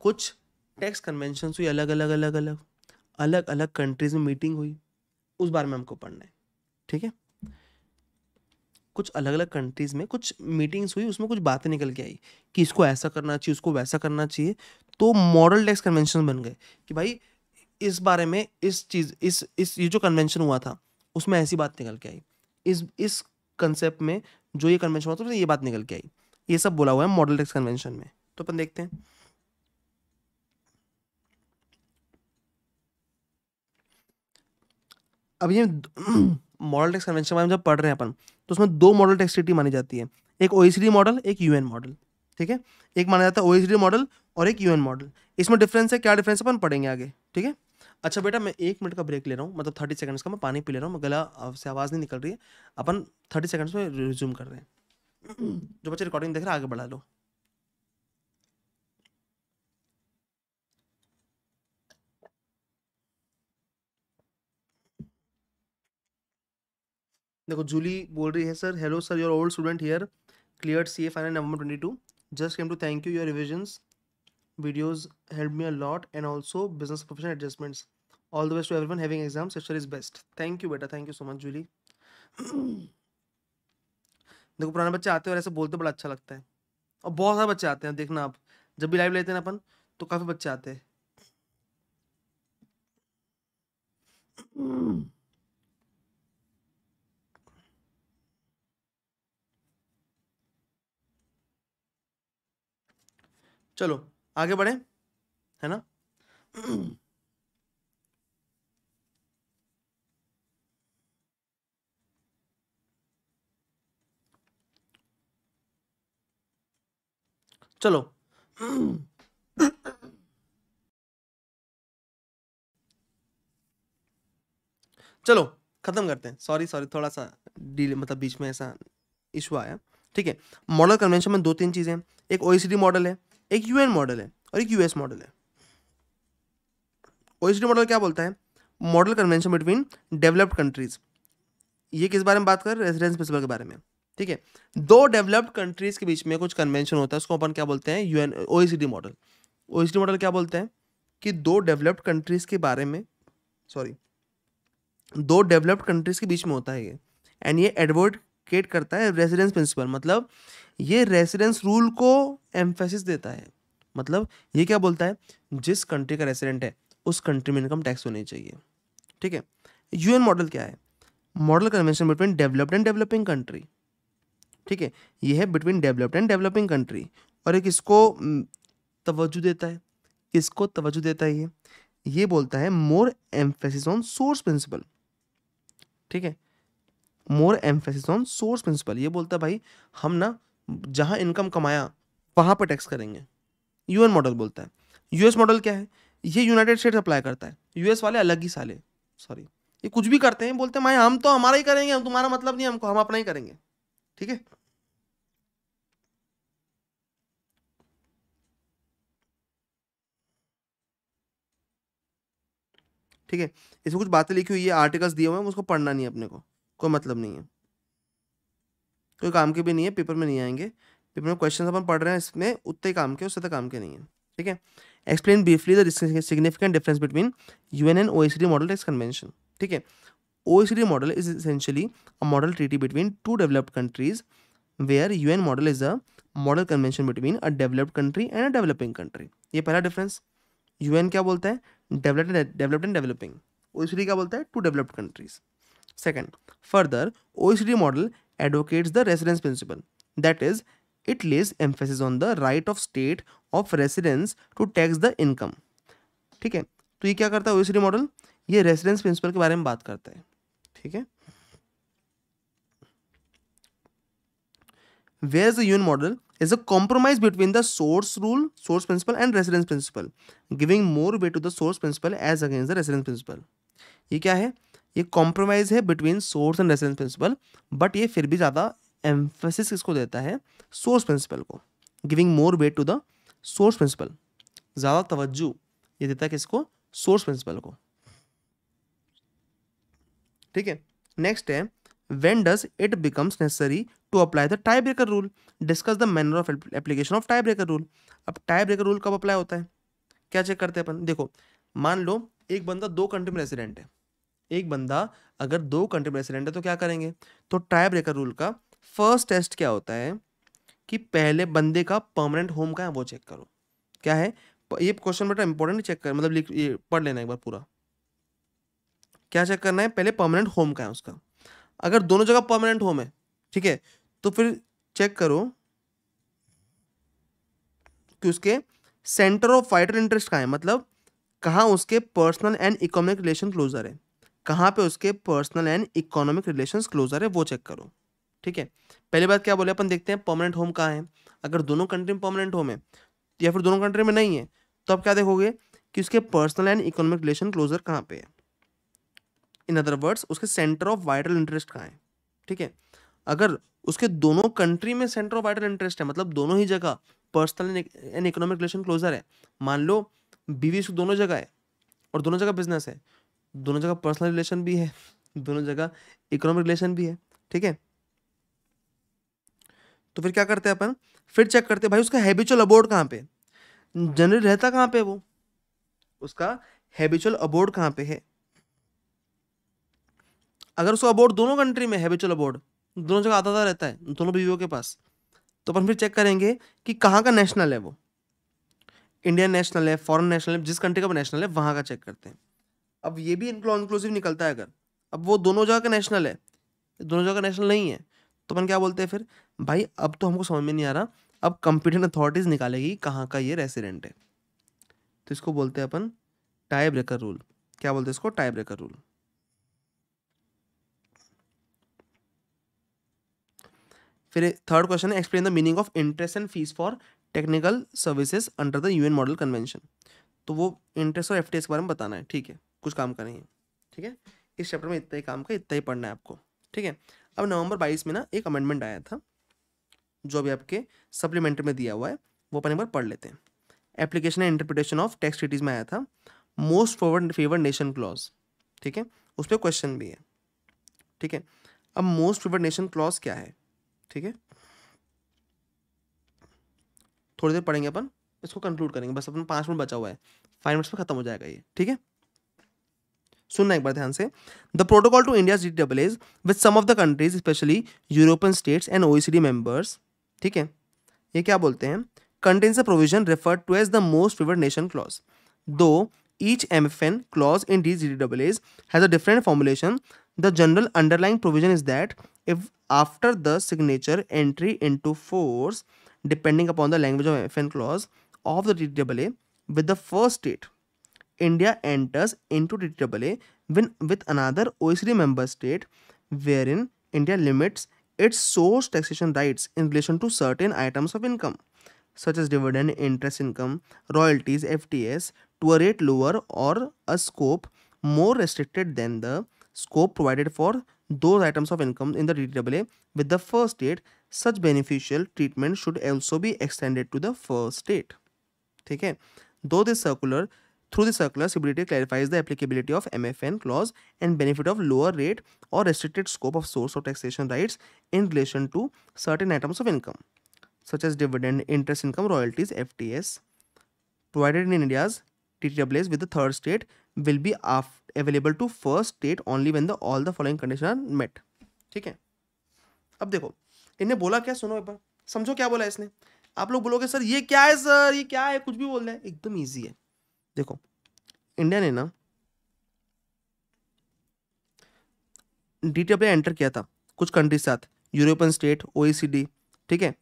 कुछ टैक्स कन्वेंशंस हुई अलग अलग अलग अलग अलग अलग कंट्रीज में मीटिंग हुई उस बारे में हमको पढ़ना है ठीक है कुछ अलग अलग कंट्रीज़ में कुछ मीटिंग्स हुई उसमें कुछ बातें निकल के आई कि इसको ऐसा करना चाहिए उसको वैसा करना चाहिए तो मॉडल टैक्स कन्वेंशन बन गए कि भाई इस बारे में इस चीज़ इस इस ये जो कन्वेंशन हुआ था उसमें ऐसी बात निकल के आई इस इस कंसेप्ट में जो ये कन्वेंशन हुआ था उसमें ये बात निकल के आई ये सब बोला हुआ है मॉडल टैक्स कन्वेंशन में तो अपन देखते हैं अब ये मॉडल टैक्स कन्वेंशन के में जब पढ़ रहे हैं अपन तो उसमें दो मॉडल ट्रीटी मानी जाती है एक ओ मॉडल एक यू मॉडल ठीक है एक माना जाता है ओ मॉडल और एक यू मॉडल इसमें डिफरेंस है क्या डिफरेंस अपन पढ़ेंगे आगे ठीक है अच्छा बेटा मैं एक मिनट का ब्रेक ले रहा हूँ मतलब थर्टी सेकंड्स का मैं पानी पी ले रहा हूँ गला से आवाज़ नहीं निकल रही है अपन थर्टी सेकंड्स में रिज्यूम कर रहे हैं जो बच्चे रिकॉर्डिंग देख रहे हैं आगे बढ़ा लो देखो जूली बोल रही है sir hello sir your old student here cleared C A final November twenty two just came to thank you your revisions help me me lot and also business profession adjustments all the best to every one having exam session is best thank you बेटा thank you so much Julie देखो पुराने बच्चे आते हैं और ऐसे बोलते बड़ा अच्छा लगता है और बहुत सारे बच्चे आते हैं देखना आप जब भी लाइव लेते हैं अपन तो काफ़ी बच्चे आते हैं चलो आगे बढ़े है ना चलो चलो खत्म करते हैं सॉरी सॉरी थोड़ा सा डील मतलब बीच में ऐसा इशू आया ठीक है मॉडल कन्वेंशन में दो तीन चीज़ें एक ओ मॉडल है एक यूएन मॉडल है और एक यूएस मॉडल है ओएसडी मॉडल क्या बोलता है model convention between developed countries ये किस बारे में बात कर रेजिडेंस प्रिंसिपल के बारे में ठीक है दो डेवलप्ड कंट्रीज के बीच में कुछ कन्वेंशन होता है उसको अपन क्या बोलते हैं UN OSD model OSD model क्या बोलते हैं कि दो डेवलप्ड कंट्रीज के बारे में सॉरी दो डेवलप्ड कंट्रीज के बीच में होता है ये एंड ये एडवोकेट करता है रेजिडेंस प्रिंसिपल मतलब ये रेसिडेंस रूल को एम्फेसिस देता है मतलब ये क्या बोलता है जिस कंट्री का रेसिडेंट है उस कंट्री में इनकम टैक्स होनी चाहिए ठीक है यूएन मॉडल क्या है model convention between developed and developing country ठीक है ये है between developed and developing country और एक इसको तवज्जो देता है किसको तवज्जो देता है ये ये बोलता है more emphasis on source principle ठीक है more emphasis on source principle ये बोलता है भाई हम ना जहां इनकम कमाया वहां पर टैक्स करेंगे यूएन मॉडल बोलता है यूएस मॉडल क्या है ये यूनाइटेड स्टेट्स अप्लाई करता है यूएस वाले अलग ही साले सॉरी ये कुछ भी करते हैं बोलते हैं माए हम तो हमारा ही करेंगे हम तुम्हारा मतलब नहीं हमको हम अपना ही करेंगे ठीक है ठीक है इसमें कुछ बातें लिखी हुई है आर्टिकल्स दिए हुए हैं उसको पढ़ना नहीं है अपने को कोई मतलब नहीं है कोई काम के भी नहीं है पेपर में नहीं आएंगे पेपर में क्वेश्चन अपन पढ़ रहे हैं इसमें उतने काम के उससे काम के नहीं है ठीक है explain briefly the significant difference between U N and O S D model tax convention ठीक है O S D model is essentially a model treaty between two developed countries where U N model is a model convention between a developed country and a developing country ये पहला difference U N क्या बोलता है developed developed and developing O D क्या बोलता है two developed countries second further O D model advocates the residence principle that is it lays emphasis on the right of state of residence to tax the income ठीक है तो ये क्या करता है ओसी मॉडल ये रेसिडेंस प्रिंसिपल के बारे में बात करता है ठीक है where is the UN model is a compromise between the source rule source principle and residence principle giving more way to the source principle as against the residence principle ये क्या है ये कॉम्प्रोमाइज है between source and residence principle but ये फिर भी ज़्यादा emphasis किसको देता है सोर्स प्रिंसिपल को giving more weight to the source principle ज़्यादा तवज्जो ये देता है किसको सोर्स प्रिंसिपल को ठीक है नेक्स्ट है it becomes necessary to apply the tie breaker rule discuss the manner of application of tie breaker rule अब टाई ब्रेकर रूल कब अप्लाई होता है क्या चेक करते हैं अपन देखो मान लो एक बंदा दो कंट्री में रेसिडेंट है एक बंदा अगर दो कंट्री में रेसिडेंट है तो क्या करेंगे तो टाई ब्रेकर रूल का फर्स्ट टेस्ट क्या होता है कि पहले बंदे का परमानेंट होम का है वो चेक करो क्या है ये क्वेश्चन बेटा इंपॉर्टेंट चेक कर मतलब लिख ये पढ़ लेना एक बार पूरा क्या चेक करना है पहले परमानेंट होम का है उसका अगर दोनों जगह परमानेंट होम है ठीक है तो फिर चेक करो कि उसके सेंटर ऑफ फाइटर इंटरेस्ट कहाँ है मतलब कहाँ उसके personal and economic relation closer है कहाँ पे उसके personal and economic relation closer है वो चेक करो ठीक है पहली बात क्या बोले अपन देखते हैं परमानेंट होम कहाँ है अगर दोनों कंट्री में परमानेंट होम है या फिर दोनों कंट्री में नहीं है तो आप क्या देखोगे कि उसके personal and economic relation closer कहाँ पे है इन अदर वर्ड्स उसके सेंटर ऑफ वाइटल इंटरेस्ट कहाँ है ठीक है अगर उसके दोनों कंट्री में सेंटर ऑफ वाइटल इंटरेस्ट है मतलब दोनों ही जगह personal and economic relation closer है मान लो बीवी दोनों जगह है और दोनों जगह बिजनेस है दोनों जगह पर्सनल रिलेशन भी है दोनों जगह इकोनॉमिक रिलेशन भी है ठीक है तो फिर क्या करते हैं अपन फिर चेक करते हैं भाई उसका हैबिचुअल अबोर्ड कहाँ पे जनरल रहता कहाँ पे वो उसका हैबिचुअल अबोर्ड कहाँ पे है अगर उसका अबोर्ड दोनों कंट्री में हैबिचुअल अबोर्ड दोनों जगह आता आता रहता है दोनों बीवियों के पास तो अपन फिर चेक करेंगे कि कहाँ का नेशनल है वो इंडियन नेशनल है फॉरन नेशनल है जिस कंट्री का नेशनल है वहाँ का चेक करते हैं अब ये भी इंक्लूसिव निकलता है अगर अब वो दोनों जगह का नेशनल है दोनों जगह का नेशनल नहीं है तो अपन क्या बोलते हैं फिर भाई अब तो हमको समझ में नहीं आ रहा अब कंपिटेंट अथॉरिटीज़ निकालेगी कहाँ का ये रेसिडेंट है तो इसको बोलते हैं अपन टाई ब्रेकर रूल क्या बोलते हैं इसको टाई ब्रेकर रूल फिर थर्ड क्वेश्चन है explain the meaning of interest and fees for technical services under the UN model convention तो वो इंटरेस्ट और एफटीएस के बारे में बताना है ठीक है कुछ काम का नहीं है ठीक है इस चैप्टर में इतना ही काम का इतना ही पढ़ना है आपको ठीक है अब नवंबर बाईस में ना एक अमेंडमेंट आया था जो अभी आपके सप्लीमेंट्री में दिया हुआ है वो अपन एक बार पढ़ लेते हैं application and interpretation of tax treaties में आया था most forward favour nation clause ठीक है उस पर क्वेश्चन भी है ठीक है अब मोस्ट फेवर नेशन क्लॉज क्या है ठीक है थोड़ी देर पढ़ेंगे अपन इसको कंक्लूड करेंगे बस अपन पाँच मिनट बचा हुआ है फाइव मिनट्स में खत्म हो जाएगा ये ठीक है सुनना एक बार ध्यान से the protocol to India D double A's with some of the countries especially European states and O E C D members ठीक है ये क्या बोलते हैं contains provision refer to as the most favoured nation clause though each M F N clause in D G D double A's has a different formulation the general underline provision is that if after the signature entry into force depending upon the language of M F N clause of the D double A with the first state India enters into TTAA when with another OECD member state wherein India limits its source taxation rights in relation to certain items of income such as dividend, interest income, royalties, FTS to a rate lower or a scope more restricted than the scope provided for those items of income in the TTAA with the first state such beneficial treatment should also be extended to the first state ठीक है Though this circular Through the circular, CBDT clarifies the applicability of MFN clause and benefit of lower rate or restricted scope of source of taxation rights in relation to certain items of income, such as dividend, interest income, royalties, FTS, provided in India's TTWS with the third state will be available to first state only when the all the following conditions are met. theek hai ab dekho inne bola kya suno ek bar samjho kya bola isne आप लोग बोलोगे sir ये क्या है sir ये क्या है कुछ भी बोल रहे हैं एकदम ईजी है देखो इंडिया ने ना डी टी एंटर किया था कुछ कंट्रीज साथ यूरोपियन स्टेट ओ ठीक है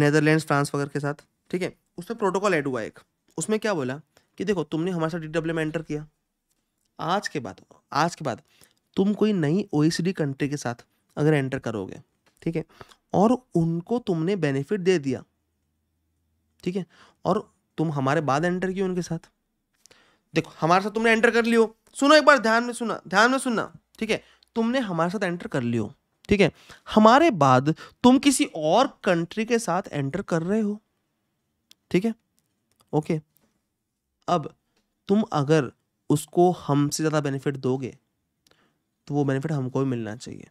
नेदरलैंड्स फ्रांस वगैरह के साथ ठीक है उसमें प्रोटोकॉल ऐड हुआ एक उसमें क्या बोला कि देखो तुमने हमारे साथ डी में एंटर किया आज के बाद आज के बाद तुम कोई नई ओ कंट्री e के साथ अगर एंटर करोगे ठीक है और उनको तुमने बेनिफिट दे दिया ठीक है और तुम हमारे बाद एंटर किए उनके साथ देखो हमारे साथ तुमने एंटर कर लियो सुनो एक बार ध्यान में सुना ध्यान में सुनना ठीक है तुमने हमारे साथ एंटर कर लियो ठीक है हमारे बाद तुम किसी और कंट्री के साथ एंटर कर रहे हो ठीक है ओके अब तुम अगर उसको हमसे ज़्यादा बेनिफिट दोगे तो वो बेनिफिट हमको भी मिलना चाहिए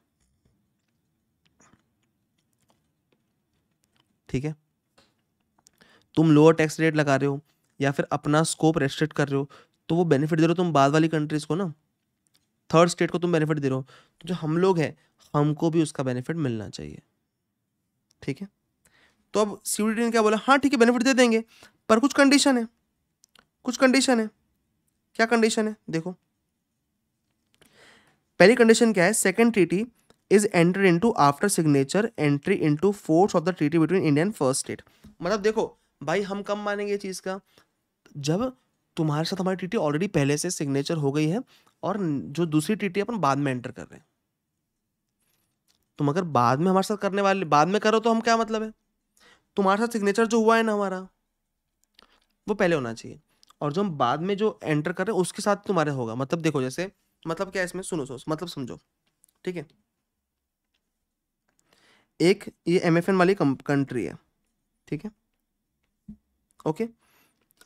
ठीक है तुम लोअर टैक्स रेट लगा रहे हो या फिर अपना स्कोप रेस्ट्रिक्ट कर रहे हो तो वो बेनिफिट दे रहे हो तुम बाद वाली कंट्रीज़ को ना थर्ड स्टेट को तुम बेनिफिट दे रहे हो तो जो हम लोग हैं हमको भी उसका बेनिफिट मिलना चाहिए ठीक है तो अब सीयूडी ने क्या बोला हाँ ठीक है बेनिफिट दे देंगे पर कुछ कंडीशन है कुछ कंडीशन है क्या कंडीशन है देखो पहली कंडीशन क्या है second treaty is enter into after signature entry into force of the treaty between India and first state मतलब देखो भाई हम कम मानेंगे चीज़ का जब तुम्हारे साथ हमारी टीटी ऑलरेडी पहले से सिग्नेचर हो गई है और जो दूसरी टीटी अपन बाद में एंटर कर रहे हैं तुम अगर बाद में हमारे साथ करने वाले बाद में करो तो हम क्या मतलब है तुम्हारे साथ सिग्नेचर जो हुआ है ना हमारा वो पहले होना चाहिए और जो हम बाद में जो एंटर कर रहे हैं उसके साथ तुम्हारे होगा मतलब देखो जैसे मतलब क्या है इसमें सुनो सोच मतलब समझो ठीक है एक ये एम एफ एन वाली कंट्री है ठीक है ओके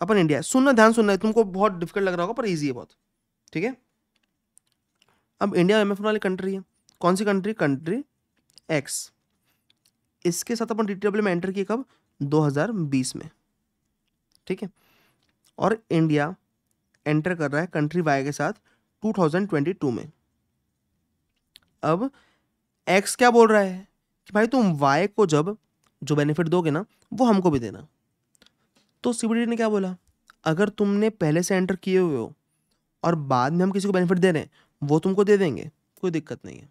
अपन इंडिया सुनना ध्यान सुनना है तुमको बहुत डिफिकल्ट लग रहा होगा पर ईजी है बहुत ठीक है अब इंडिया एम वाली कंट्री है कौन सी कंट्री कंट्री एक्स इसके साथ अपन डी में एंटर किए कब 2020 में ठीक है और इंडिया एंटर कर रहा है कंट्री वाई के साथ 2022 में अब एक्स क्या बोल रहा है कि भाई तुम वाई को जब जो बेनिफिट दोगे ना वो हमको भी देना तो सीबीडी ने क्या बोला अगर तुमने पहले से एंटर किए हुए हो और बाद में हम किसी को बेनिफिट दे रहे हैं वो तुमको दे देंगे कोई दिक्कत नहीं है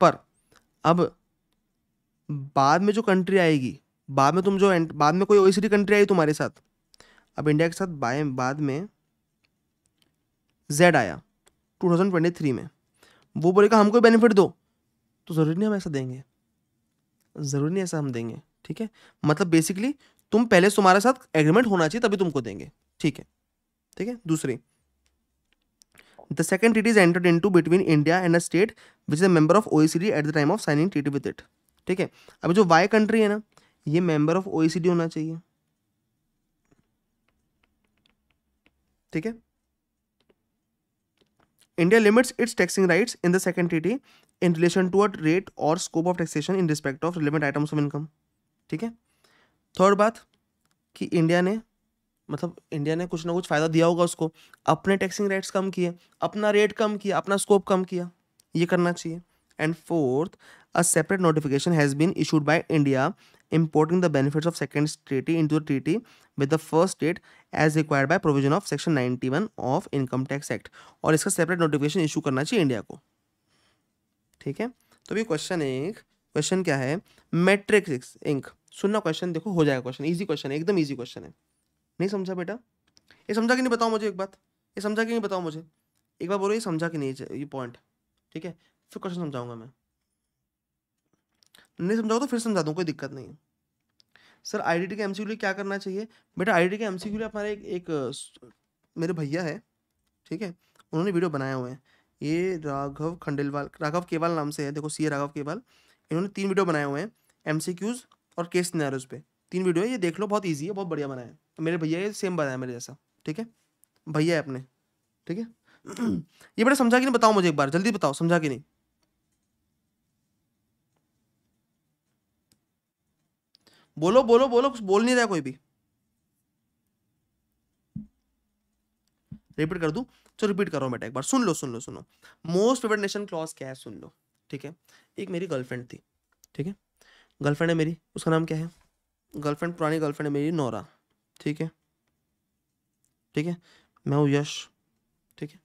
पर अब बाद में जो कंट्री आएगी बाद में तुम जो बाद में कोई ओईसीडी कंट्री e आई तुम्हारे साथ अब इंडिया के साथ बाय बाद में जेड आया 2023 में वो बोलेगा हमको बेनिफिट दो तो ज़रूरी नहीं हम ऐसा देंगे ज़रूरी नहीं ऐसा हम देंगे ठीक है मतलब बेसिकली तुम पहले तुम्हारे साथ एग्रीमेंट होना चाहिए तभी तुमको देंगे ठीक है ठीक है दूसरी the second treaty is entered into between India and a state which is member of O at the time of signing treaty with it ठीक है अब जो वाई कंट्री है ना ये मेंबर ऑफ ओ होना चाहिए ठीक है India limits its taxing rights in the second treaty in relation to a rate और scope of taxation in respect of relevant items of income ठीक है थर्ड बात कि इंडिया ने मतलब इंडिया ने कुछ ना कुछ फ़ायदा दिया होगा उसको अपने टैक्सिंग रेट्स कम किए अपना रेट कम किया अपना स्कोप कम किया ये करना चाहिए and fourth a separate notification has been issued by India the benefits of second treaty into treaty with the first state as required by provision of section ninety one of income tax act और इसका separate notification issue करना चाहिए India को ठीक है तो भी question एक क्वेश्चन क्या है मेट्रिक्स इंक सुनना क्वेश्चन देखो हो जाएगा क्वेश्चन इजी क्वेश्चन है एकदम इजी क्वेश्चन है नहीं समझा बेटा ये समझा कि नहीं बताओ मुझे एक बात ये समझा कि नहीं बताओ मुझे एक बार बोलो ये समझा कि नहीं ये पॉइंट ठीक है फिर क्वेश्चन समझाऊंगा मैं नहीं समझाओ तो फिर समझा दूँ कोई दिक्कत नहीं है सर आईडीटी के एम के लिए क्या करना चाहिए बेटा आई के एम के लिए हमारे एक, एक मेरे भैया है ठीक है उन्होंने वीडियो बनाए हुए हैं ये राघव खंडेलवाल राघव केवाल नाम से है देखो सी राघव केवाल इन्होंने तीन वीडियो बनाए हुए हैं एम और केस सिनेरियोज पे तीन वीडियो है ये देख लो बहुत ईजी है बहुत बढ़िया बनाया है तो मेरे भैया ये सेम बनाया मेरे जैसा ठीक है भैया है अपने ठीक है ये बड़े समझा कि नहीं बताओ मुझे एक बार जल्दी बताओ समझा कि नहीं बोलो बोलो बोलो कुछ बोल नहीं रहा कोई भी रिपीट कर दू चलो रिपीट करो बेटा एक बार सुन लो सुन लो सुनो मोस्ट फेवरेट नेशन क्लॉज क्या है सुन लो ठीक है एक मेरी गर्लफ्रेंड थी ठीक है गर्लफ्रेंड है मेरी उसका नाम क्या है गर्लफ्रेंड पुरानी गर्लफ्रेंड है मेरी नौरा ठीक है ठीक है मैं हूँ यश ठीक है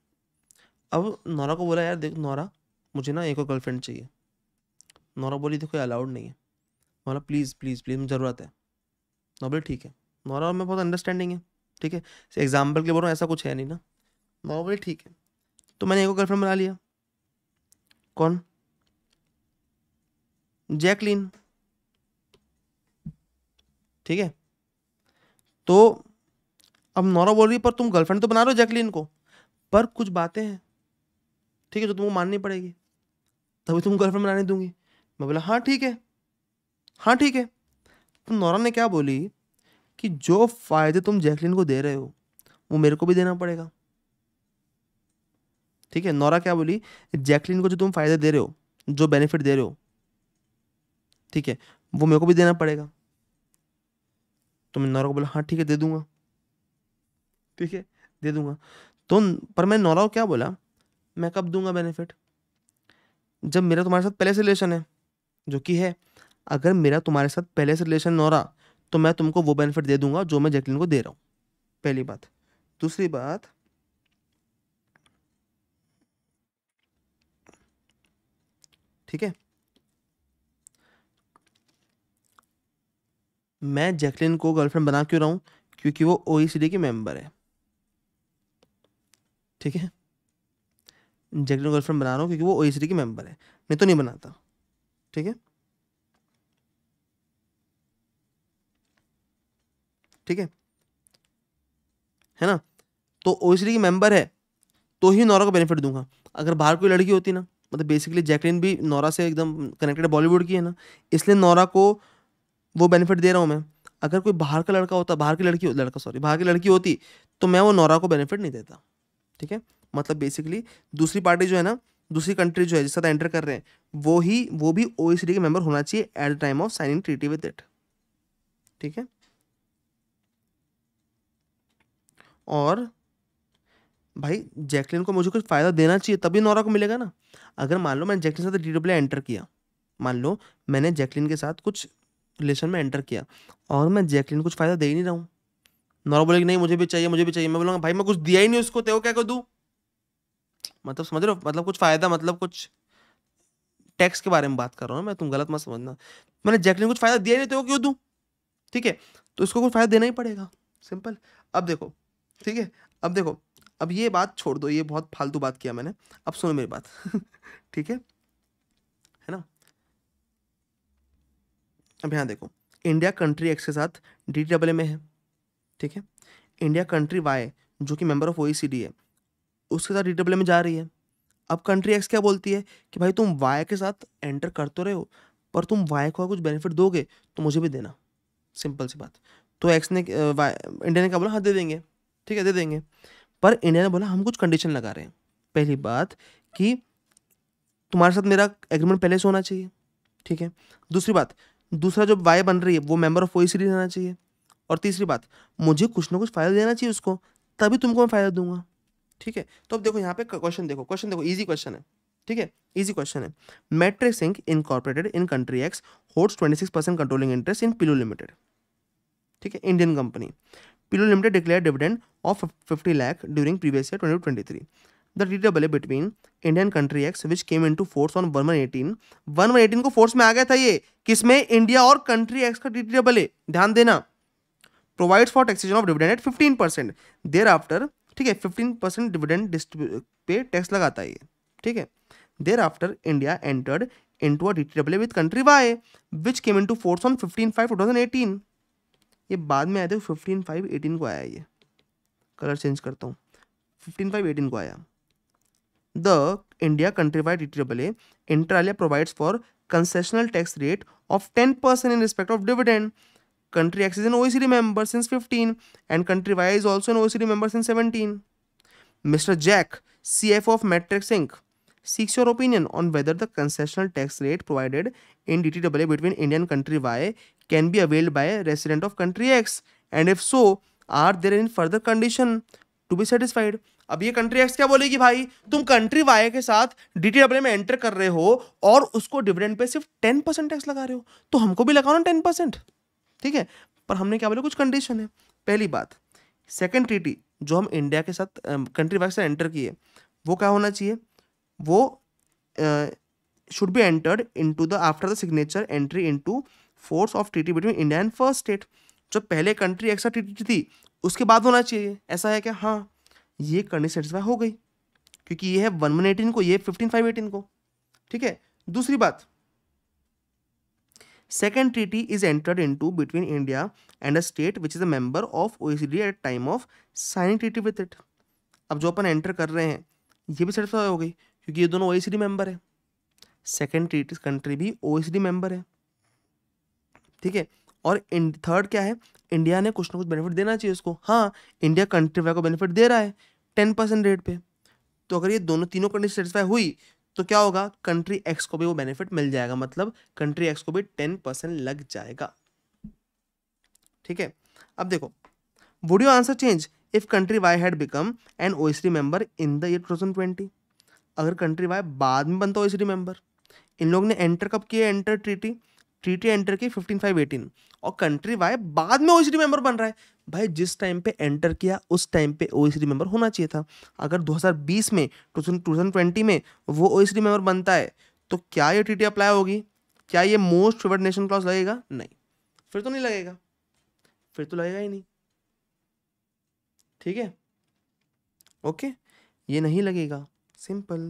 अब नौरा को बोला यार देख नौरा मुझे ना एक और गर्लफ्रेंड चाहिए नौरा बोली देखो अलाउड नहीं है नौरा प्लीज़ प्लीज़ प्लीज़ मुझे ज़रूरत है नौरा बोली ठीक है नौरा और मैं बहुत अंडरस्टैंडिंग है ठीक है एग्जाम्पल के लिए बोल रहा हूँ ऐसा कुछ है नहीं ना नौरा बोली ठीक है तो मैंने एक और गर्लफ्रेंड बना लिया कौन जैकलिन ठीक है तो अब नौरा बोल रही पर तुम गर्लफ्रेंड तो बना रहे हो जैकलिन को पर कुछ बातें हैं ठीक है जो तुमको माननी पड़ेगी तभी तो तुम गर्लफ्रेंड बनाने दूंगी मैं बोला हाँ ठीक है हाँ ठीक है तो नौरा ने क्या बोली कि जो फ़ायदे तुम जैकलिन को दे रहे हो वो मेरे को भी देना पड़ेगा ठीक है नौरा क्या बोली जैकलिन को जो तुम फ़ायदे दे रहे हो जो बेनिफिट दे रहे हो ठीक है वो मेरे को भी देना पड़ेगा तो मैं नौरा को बोला हाँ ठीक है दे दूंगा ठीक है दे दूंगा तो पर मैं नौरा को क्या बोला मैं कब दूंगा बेनिफिट जब मेरा तुम्हारे साथ पहले से रिलेशन है जो कि है अगर मेरा तुम्हारे साथ पहले से रिलेशन नौरा तो मैं तुमको वो बेनिफिट दे दूंगा जो मैं जैकलिन को दे रहा हूँ पहली बात दूसरी बात ठीक है मैं जैकलिन को गर्लफ्रेंड बना क्यों रहा हूँ क्योंकि वो ओ की मेम्बर है ठीक है जैकलिन को गर्लफ्रेंड बना रहा हूँ क्योंकि वो ओ की मेम्बर है नहीं तो नहीं बनाता ठीक है ठीक है है ना तो ओ की मेंबर है तो ही नौरा को बेनिफिट दूंगा अगर बाहर कोई लड़की होती ना मतलब बेसिकली जैकलिन भी नौरा से एकदम कनेक्टेड बॉलीवुड की है ना इसलिए नौरा को वो बेनिफिट दे रहा हूँ मैं अगर कोई बाहर का लड़का होता बाहर की लड़की लड़का सॉरी बाहर की लड़की होती तो मैं वो नौरा को बेनिफिट नहीं देता ठीक है मतलब बेसिकली दूसरी पार्टी जो है ना दूसरी कंट्री जो है जिस साथ एंटर कर रहे हैं वो ही वो भी ओ e के मेंबर होना चाहिए at the time of signing treaty with it ठीक है और भाई जैकलिन को मुझे कुछ फ़ायदा देना चाहिए तभी नौरा को मिलेगा ना अगर मान लो मैंने जैकलिन के साथ डी डब्ल्यू एंटर किया मान लो मैंने जैकलिन के साथ कुछ रिलेशन में एंटर किया और मैं जैकलिन कुछ फ़ायदा दे ही नहीं रहा हूँ नौरा बोले कि नहीं मुझे भी चाहिए मुझे भी चाहिए मैं बोलूँगा भाई मैं कुछ दिया ही नहीं उसको तेव क्या कर दूँ मतलब समझ रहे हो मतलब कुछ फ़ायदा मतलब कुछ टैक्स के बारे में बात कर रहा हूँ मैं तुम गलत मत समझना मैंने जैकलिन कुछ फ़ायदा दिया ही नहीं तो क्यों दूँ ठीक है तो इसको कुछ फ़ायदा देना ही पड़ेगा सिंपल अब देखो ठीक है अब देखो अब ये बात छोड़ दो ये बहुत फालतू बात किया मैंने अब सुनो मेरी बात ठीक है है ना अब यहाँ देखो इंडिया कंट्री एक्स के साथ डी डी डब्ल्यू में है ठीक है इंडिया कंट्री वाई जो कि मेंबर ऑफ ओ है उसके साथ डी डब्ल्यू में जा रही है अब कंट्री एक्स क्या बोलती है कि भाई तुम वाई के साथ एंटर करते तो रहे हो पर तुम वाई को कुछ बेनिफिट दोगे तो मुझे भी देना सिंपल सी बात तो एक्स ने वाई इंडिया ने क्या बोला हाँ दे देंगे ठीक है दे देंगे पर इंडिया ने बोला हम कुछ कंडीशन लगा रहे हैं पहली बात कि तुम्हारे साथ मेरा एग्रीमेंट पहले से होना चाहिए ठीक है दूसरी बात दूसरा जो वाई बन रही है वो मेंबर ऑफ ओ सीरीज रहना चाहिए और तीसरी बात मुझे कुछ ना कुछ फ़ायदा देना चाहिए उसको तभी तुमको मैं फ़ायदा दूंगा ठीक है तो अब देखो यहाँ पे क्वेश्चन देखो क्वेश्चन देखो ईजी क्वेश्चन है ठीक है इजी क्वेश्चन है Matrix Inc Incorporated in country X holds twenty six percent controlling interest in Pilu limited ठीक है Indian company Pilu limited declare dividend of fifty lakh during previous year twenty twenty three the T W between Indian country X which came into force on one one eighteen one one eighteen को force में आ गया था ये किसमें India और country x का T double ध्यान देना provide for taxation of dividend at fifteen percent thereafter ठीक है फिफ्टीन परसेंट डिविडेंड पे टैक्स लगाता है ये ठीक है thereafter India entered into W with country Y which came into force on fifteen five two thousand eighteen ये बाद में आए थे फिफ्टीन फाइव एटीन को आया ये कलर चेंज करता हूँ फिफ्टीन फाइव एटीन को आया The India countrywide ETAA intralia provides for concessional tax rate of 10% in respect of dividend. Country X is an OECD member since 15 and country Y is also an OECD member since 17. Mr. Jack, CFO of Matrix Inc. seeks your opinion on whether the concessional tax rate provided in DTAA between Indian country Y can be availed by a resident of country X and if so, are there any further condition to be satisfied अब ये country x क्या बोलेगी भाई तुम country Y के साथ D में enter कर रहे हो और उसको डिविडेंड पे सिर्फ टेन परसेंट टैक्स लगा रहे हो तो हमको भी लगाओ ना टेन परसेंट ठीक है पर हमने क्या बोला कुछ कंडीशन है पहली बात सेकेंड ट्रीटी जो हम इंडिया के साथ कंट्री वाइज से एंटर किए वो क्या होना चाहिए वो should be entered into the after the signature entry into force of treaty between India and first state जो पहले कंट्री एक्सा ट्रीटी थी उसके बाद होना चाहिए ऐसा है कि हाँ ये करनी सेटिस्फाई हो गई क्योंकि ये है वन वन एटीन को ये फिफ्टीन फाइव एटीन को ठीक है दूसरी बात second treaty is entered into between india and a state which is a member of D at time of signing treaty with it अब जो अपन एंटर कर रहे हैं ये भी सेटिस्फाई हो गई क्योंकि ये दोनों डी मेंबर है सेकेंड ट्रीटी कंट्री भी डी मेंबर है ठीक है और थर्ड क्या है इंडिया ने कुछ ना कुछ बेनिफिट देना चाहिए उसको हाँ इंडिया कंट्री वाई को बेनिफिट दे रहा है टेन परसेंट रेट पे तो अगर ये दोनों तीनों कंट्री सेटिस्फाई हुई तो क्या होगा कंट्री एक्स को भी वो बेनिफिट मिल जाएगा मतलब कंट्री एक्स को भी टेन परसेंट लग जाएगा ठीक है अब देखो would you answer change if country Y had become an O member in the year two twenty अगर कंट्री वाई बाद में बनता ओ मेंबर इन लोग ने एंटर कब किया एंटर ट्रीटी ट्रीटी एंटर की फिफ्टीन फाइव एटीन और कंट्री वाई बाद में ओएसडी मेंबर बन रहा है भाई जिस टाइम पे एंटर किया उस टाइम पे ओएसडी मेंबर होना चाहिए था अगर 2020 में टू थाउजेंड में वो ओएसडी मेंबर बनता है तो क्या ये टी अप्लाई होगी क्या ये मोस्ट फेवर्ड नेशन क्लॉज लगेगा नहीं फिर तो नहीं लगेगा फिर तो लगेगा ही नहीं ठीक है ओके ये नहीं लगेगा सिंपल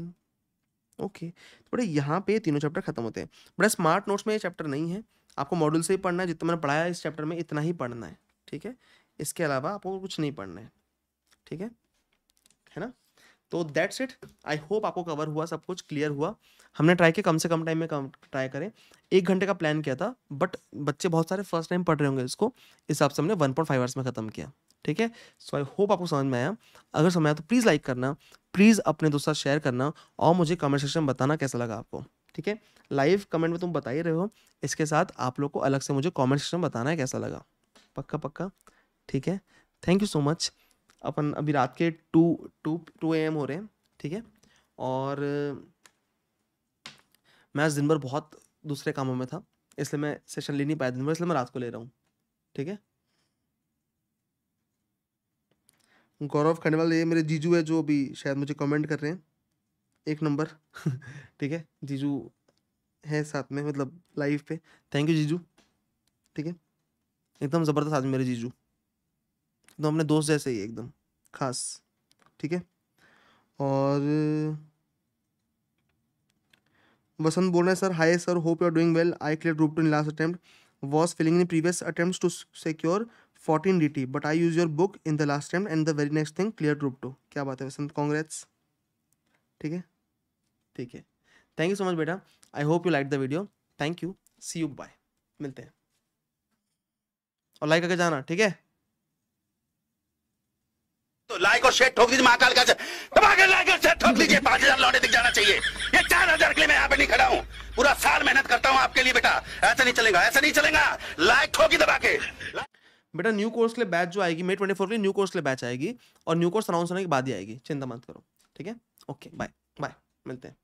ओके okay. तो बड़े यहाँ पे तीनों चैप्टर खत्म होते हैं बड़े स्मार्ट नोट्स में ये चैप्टर नहीं है आपको मॉड्यूल से ही पढ़ना है जितना मैंने पढ़ाया इस चैप्टर में इतना ही पढ़ना है ठीक है इसके अलावा आपको कुछ नहीं पढ़ना है ठीक है है ना तो दैट्स इट आई होप आपको कवर हुआ सब कुछ क्लियर हुआ हमने ट्राई किया कम से कम टाइम में कम ट्राई करें एक घंटे का प्लान किया था बट बच्चे बहुत सारे फर्स्ट टाइम पढ़ रहे होंगे इसको इस हिसाब से हमने वन पॉइंट फाइव आवर्स में ख़त्म किया ठीक है सो आई होप आपको समझ में आया अगर समझ आया तो प्लीज़ लाइक करना प्लीज़ अपने दोस्तों साथ शेयर करना और मुझे कमेंट सेक्शन में बताना कैसा लगा आपको ठीक है लाइव कमेंट में तुम बता ही रहे हो इसके साथ आप लोग को अलग से मुझे कॉमेंट सेक्शन में बताना है कैसा लगा पक्का पक्का ठीक है थैंक यू सो मच अपन अभी रात के टू टू टू एम हो रहे हैं ठीक है और मैं आज दिन भर बहुत दूसरे कामों में था इसलिए मैं सेशन ले नहीं पाया दिन भर इसलिए मैं रात को ले रहा हूँ ठीक है गौरव खंडवाल ये मेरे जीजू है जो अभी शायद मुझे कमेंट कर रहे हैं एक नंबर ठीक है जीजू है साथ में मतलब लाइव पे थैंक यू जीजू ठीक है एकदम ज़बरदस्त आदमी मेरे जीजू एकदम तो अपने दोस्त जैसे ही एकदम खास ठीक है और वसंत बोल रहे हैं sir hi sir hope you are doing well I clear group two in last attempt was failing in previous attempts to fourteen D T but I use your book in the last attempt and the very next thing clear group two क्या बात है वसंत कांग्रेस ठीक है ठीक है thank you so much बेटा I hope you like the video thank you see you bye मिलते हैं और लाइक करके जाना ठीक है तो लाइक और शेयर ठोक दीजिए महाकाल का तबाके लाइक और शेयर ठोक दीजिए पांच हजार लौटे दिख जाना चाहिए ये चार हजार के लिए मैं यहाँ पे नहीं खड़ा हूँ पूरा साल मेहनत करता हूँ आपके लिए बेटा ऐसा नहीं चलेगा ऐसा नहीं चलेगा लाइक ठोकी दबा के बेटा न्यू कोर्स के लिए बैच जो आएगी मे ट्वेंटी फोर के लिए न्यू कोर्स के लिए बैच आएगी और न्यू कोर्स अनाउंस होने के बाद ही आएगी चिंता मत करो ठीक है ओके बाय बाय मिलते हैं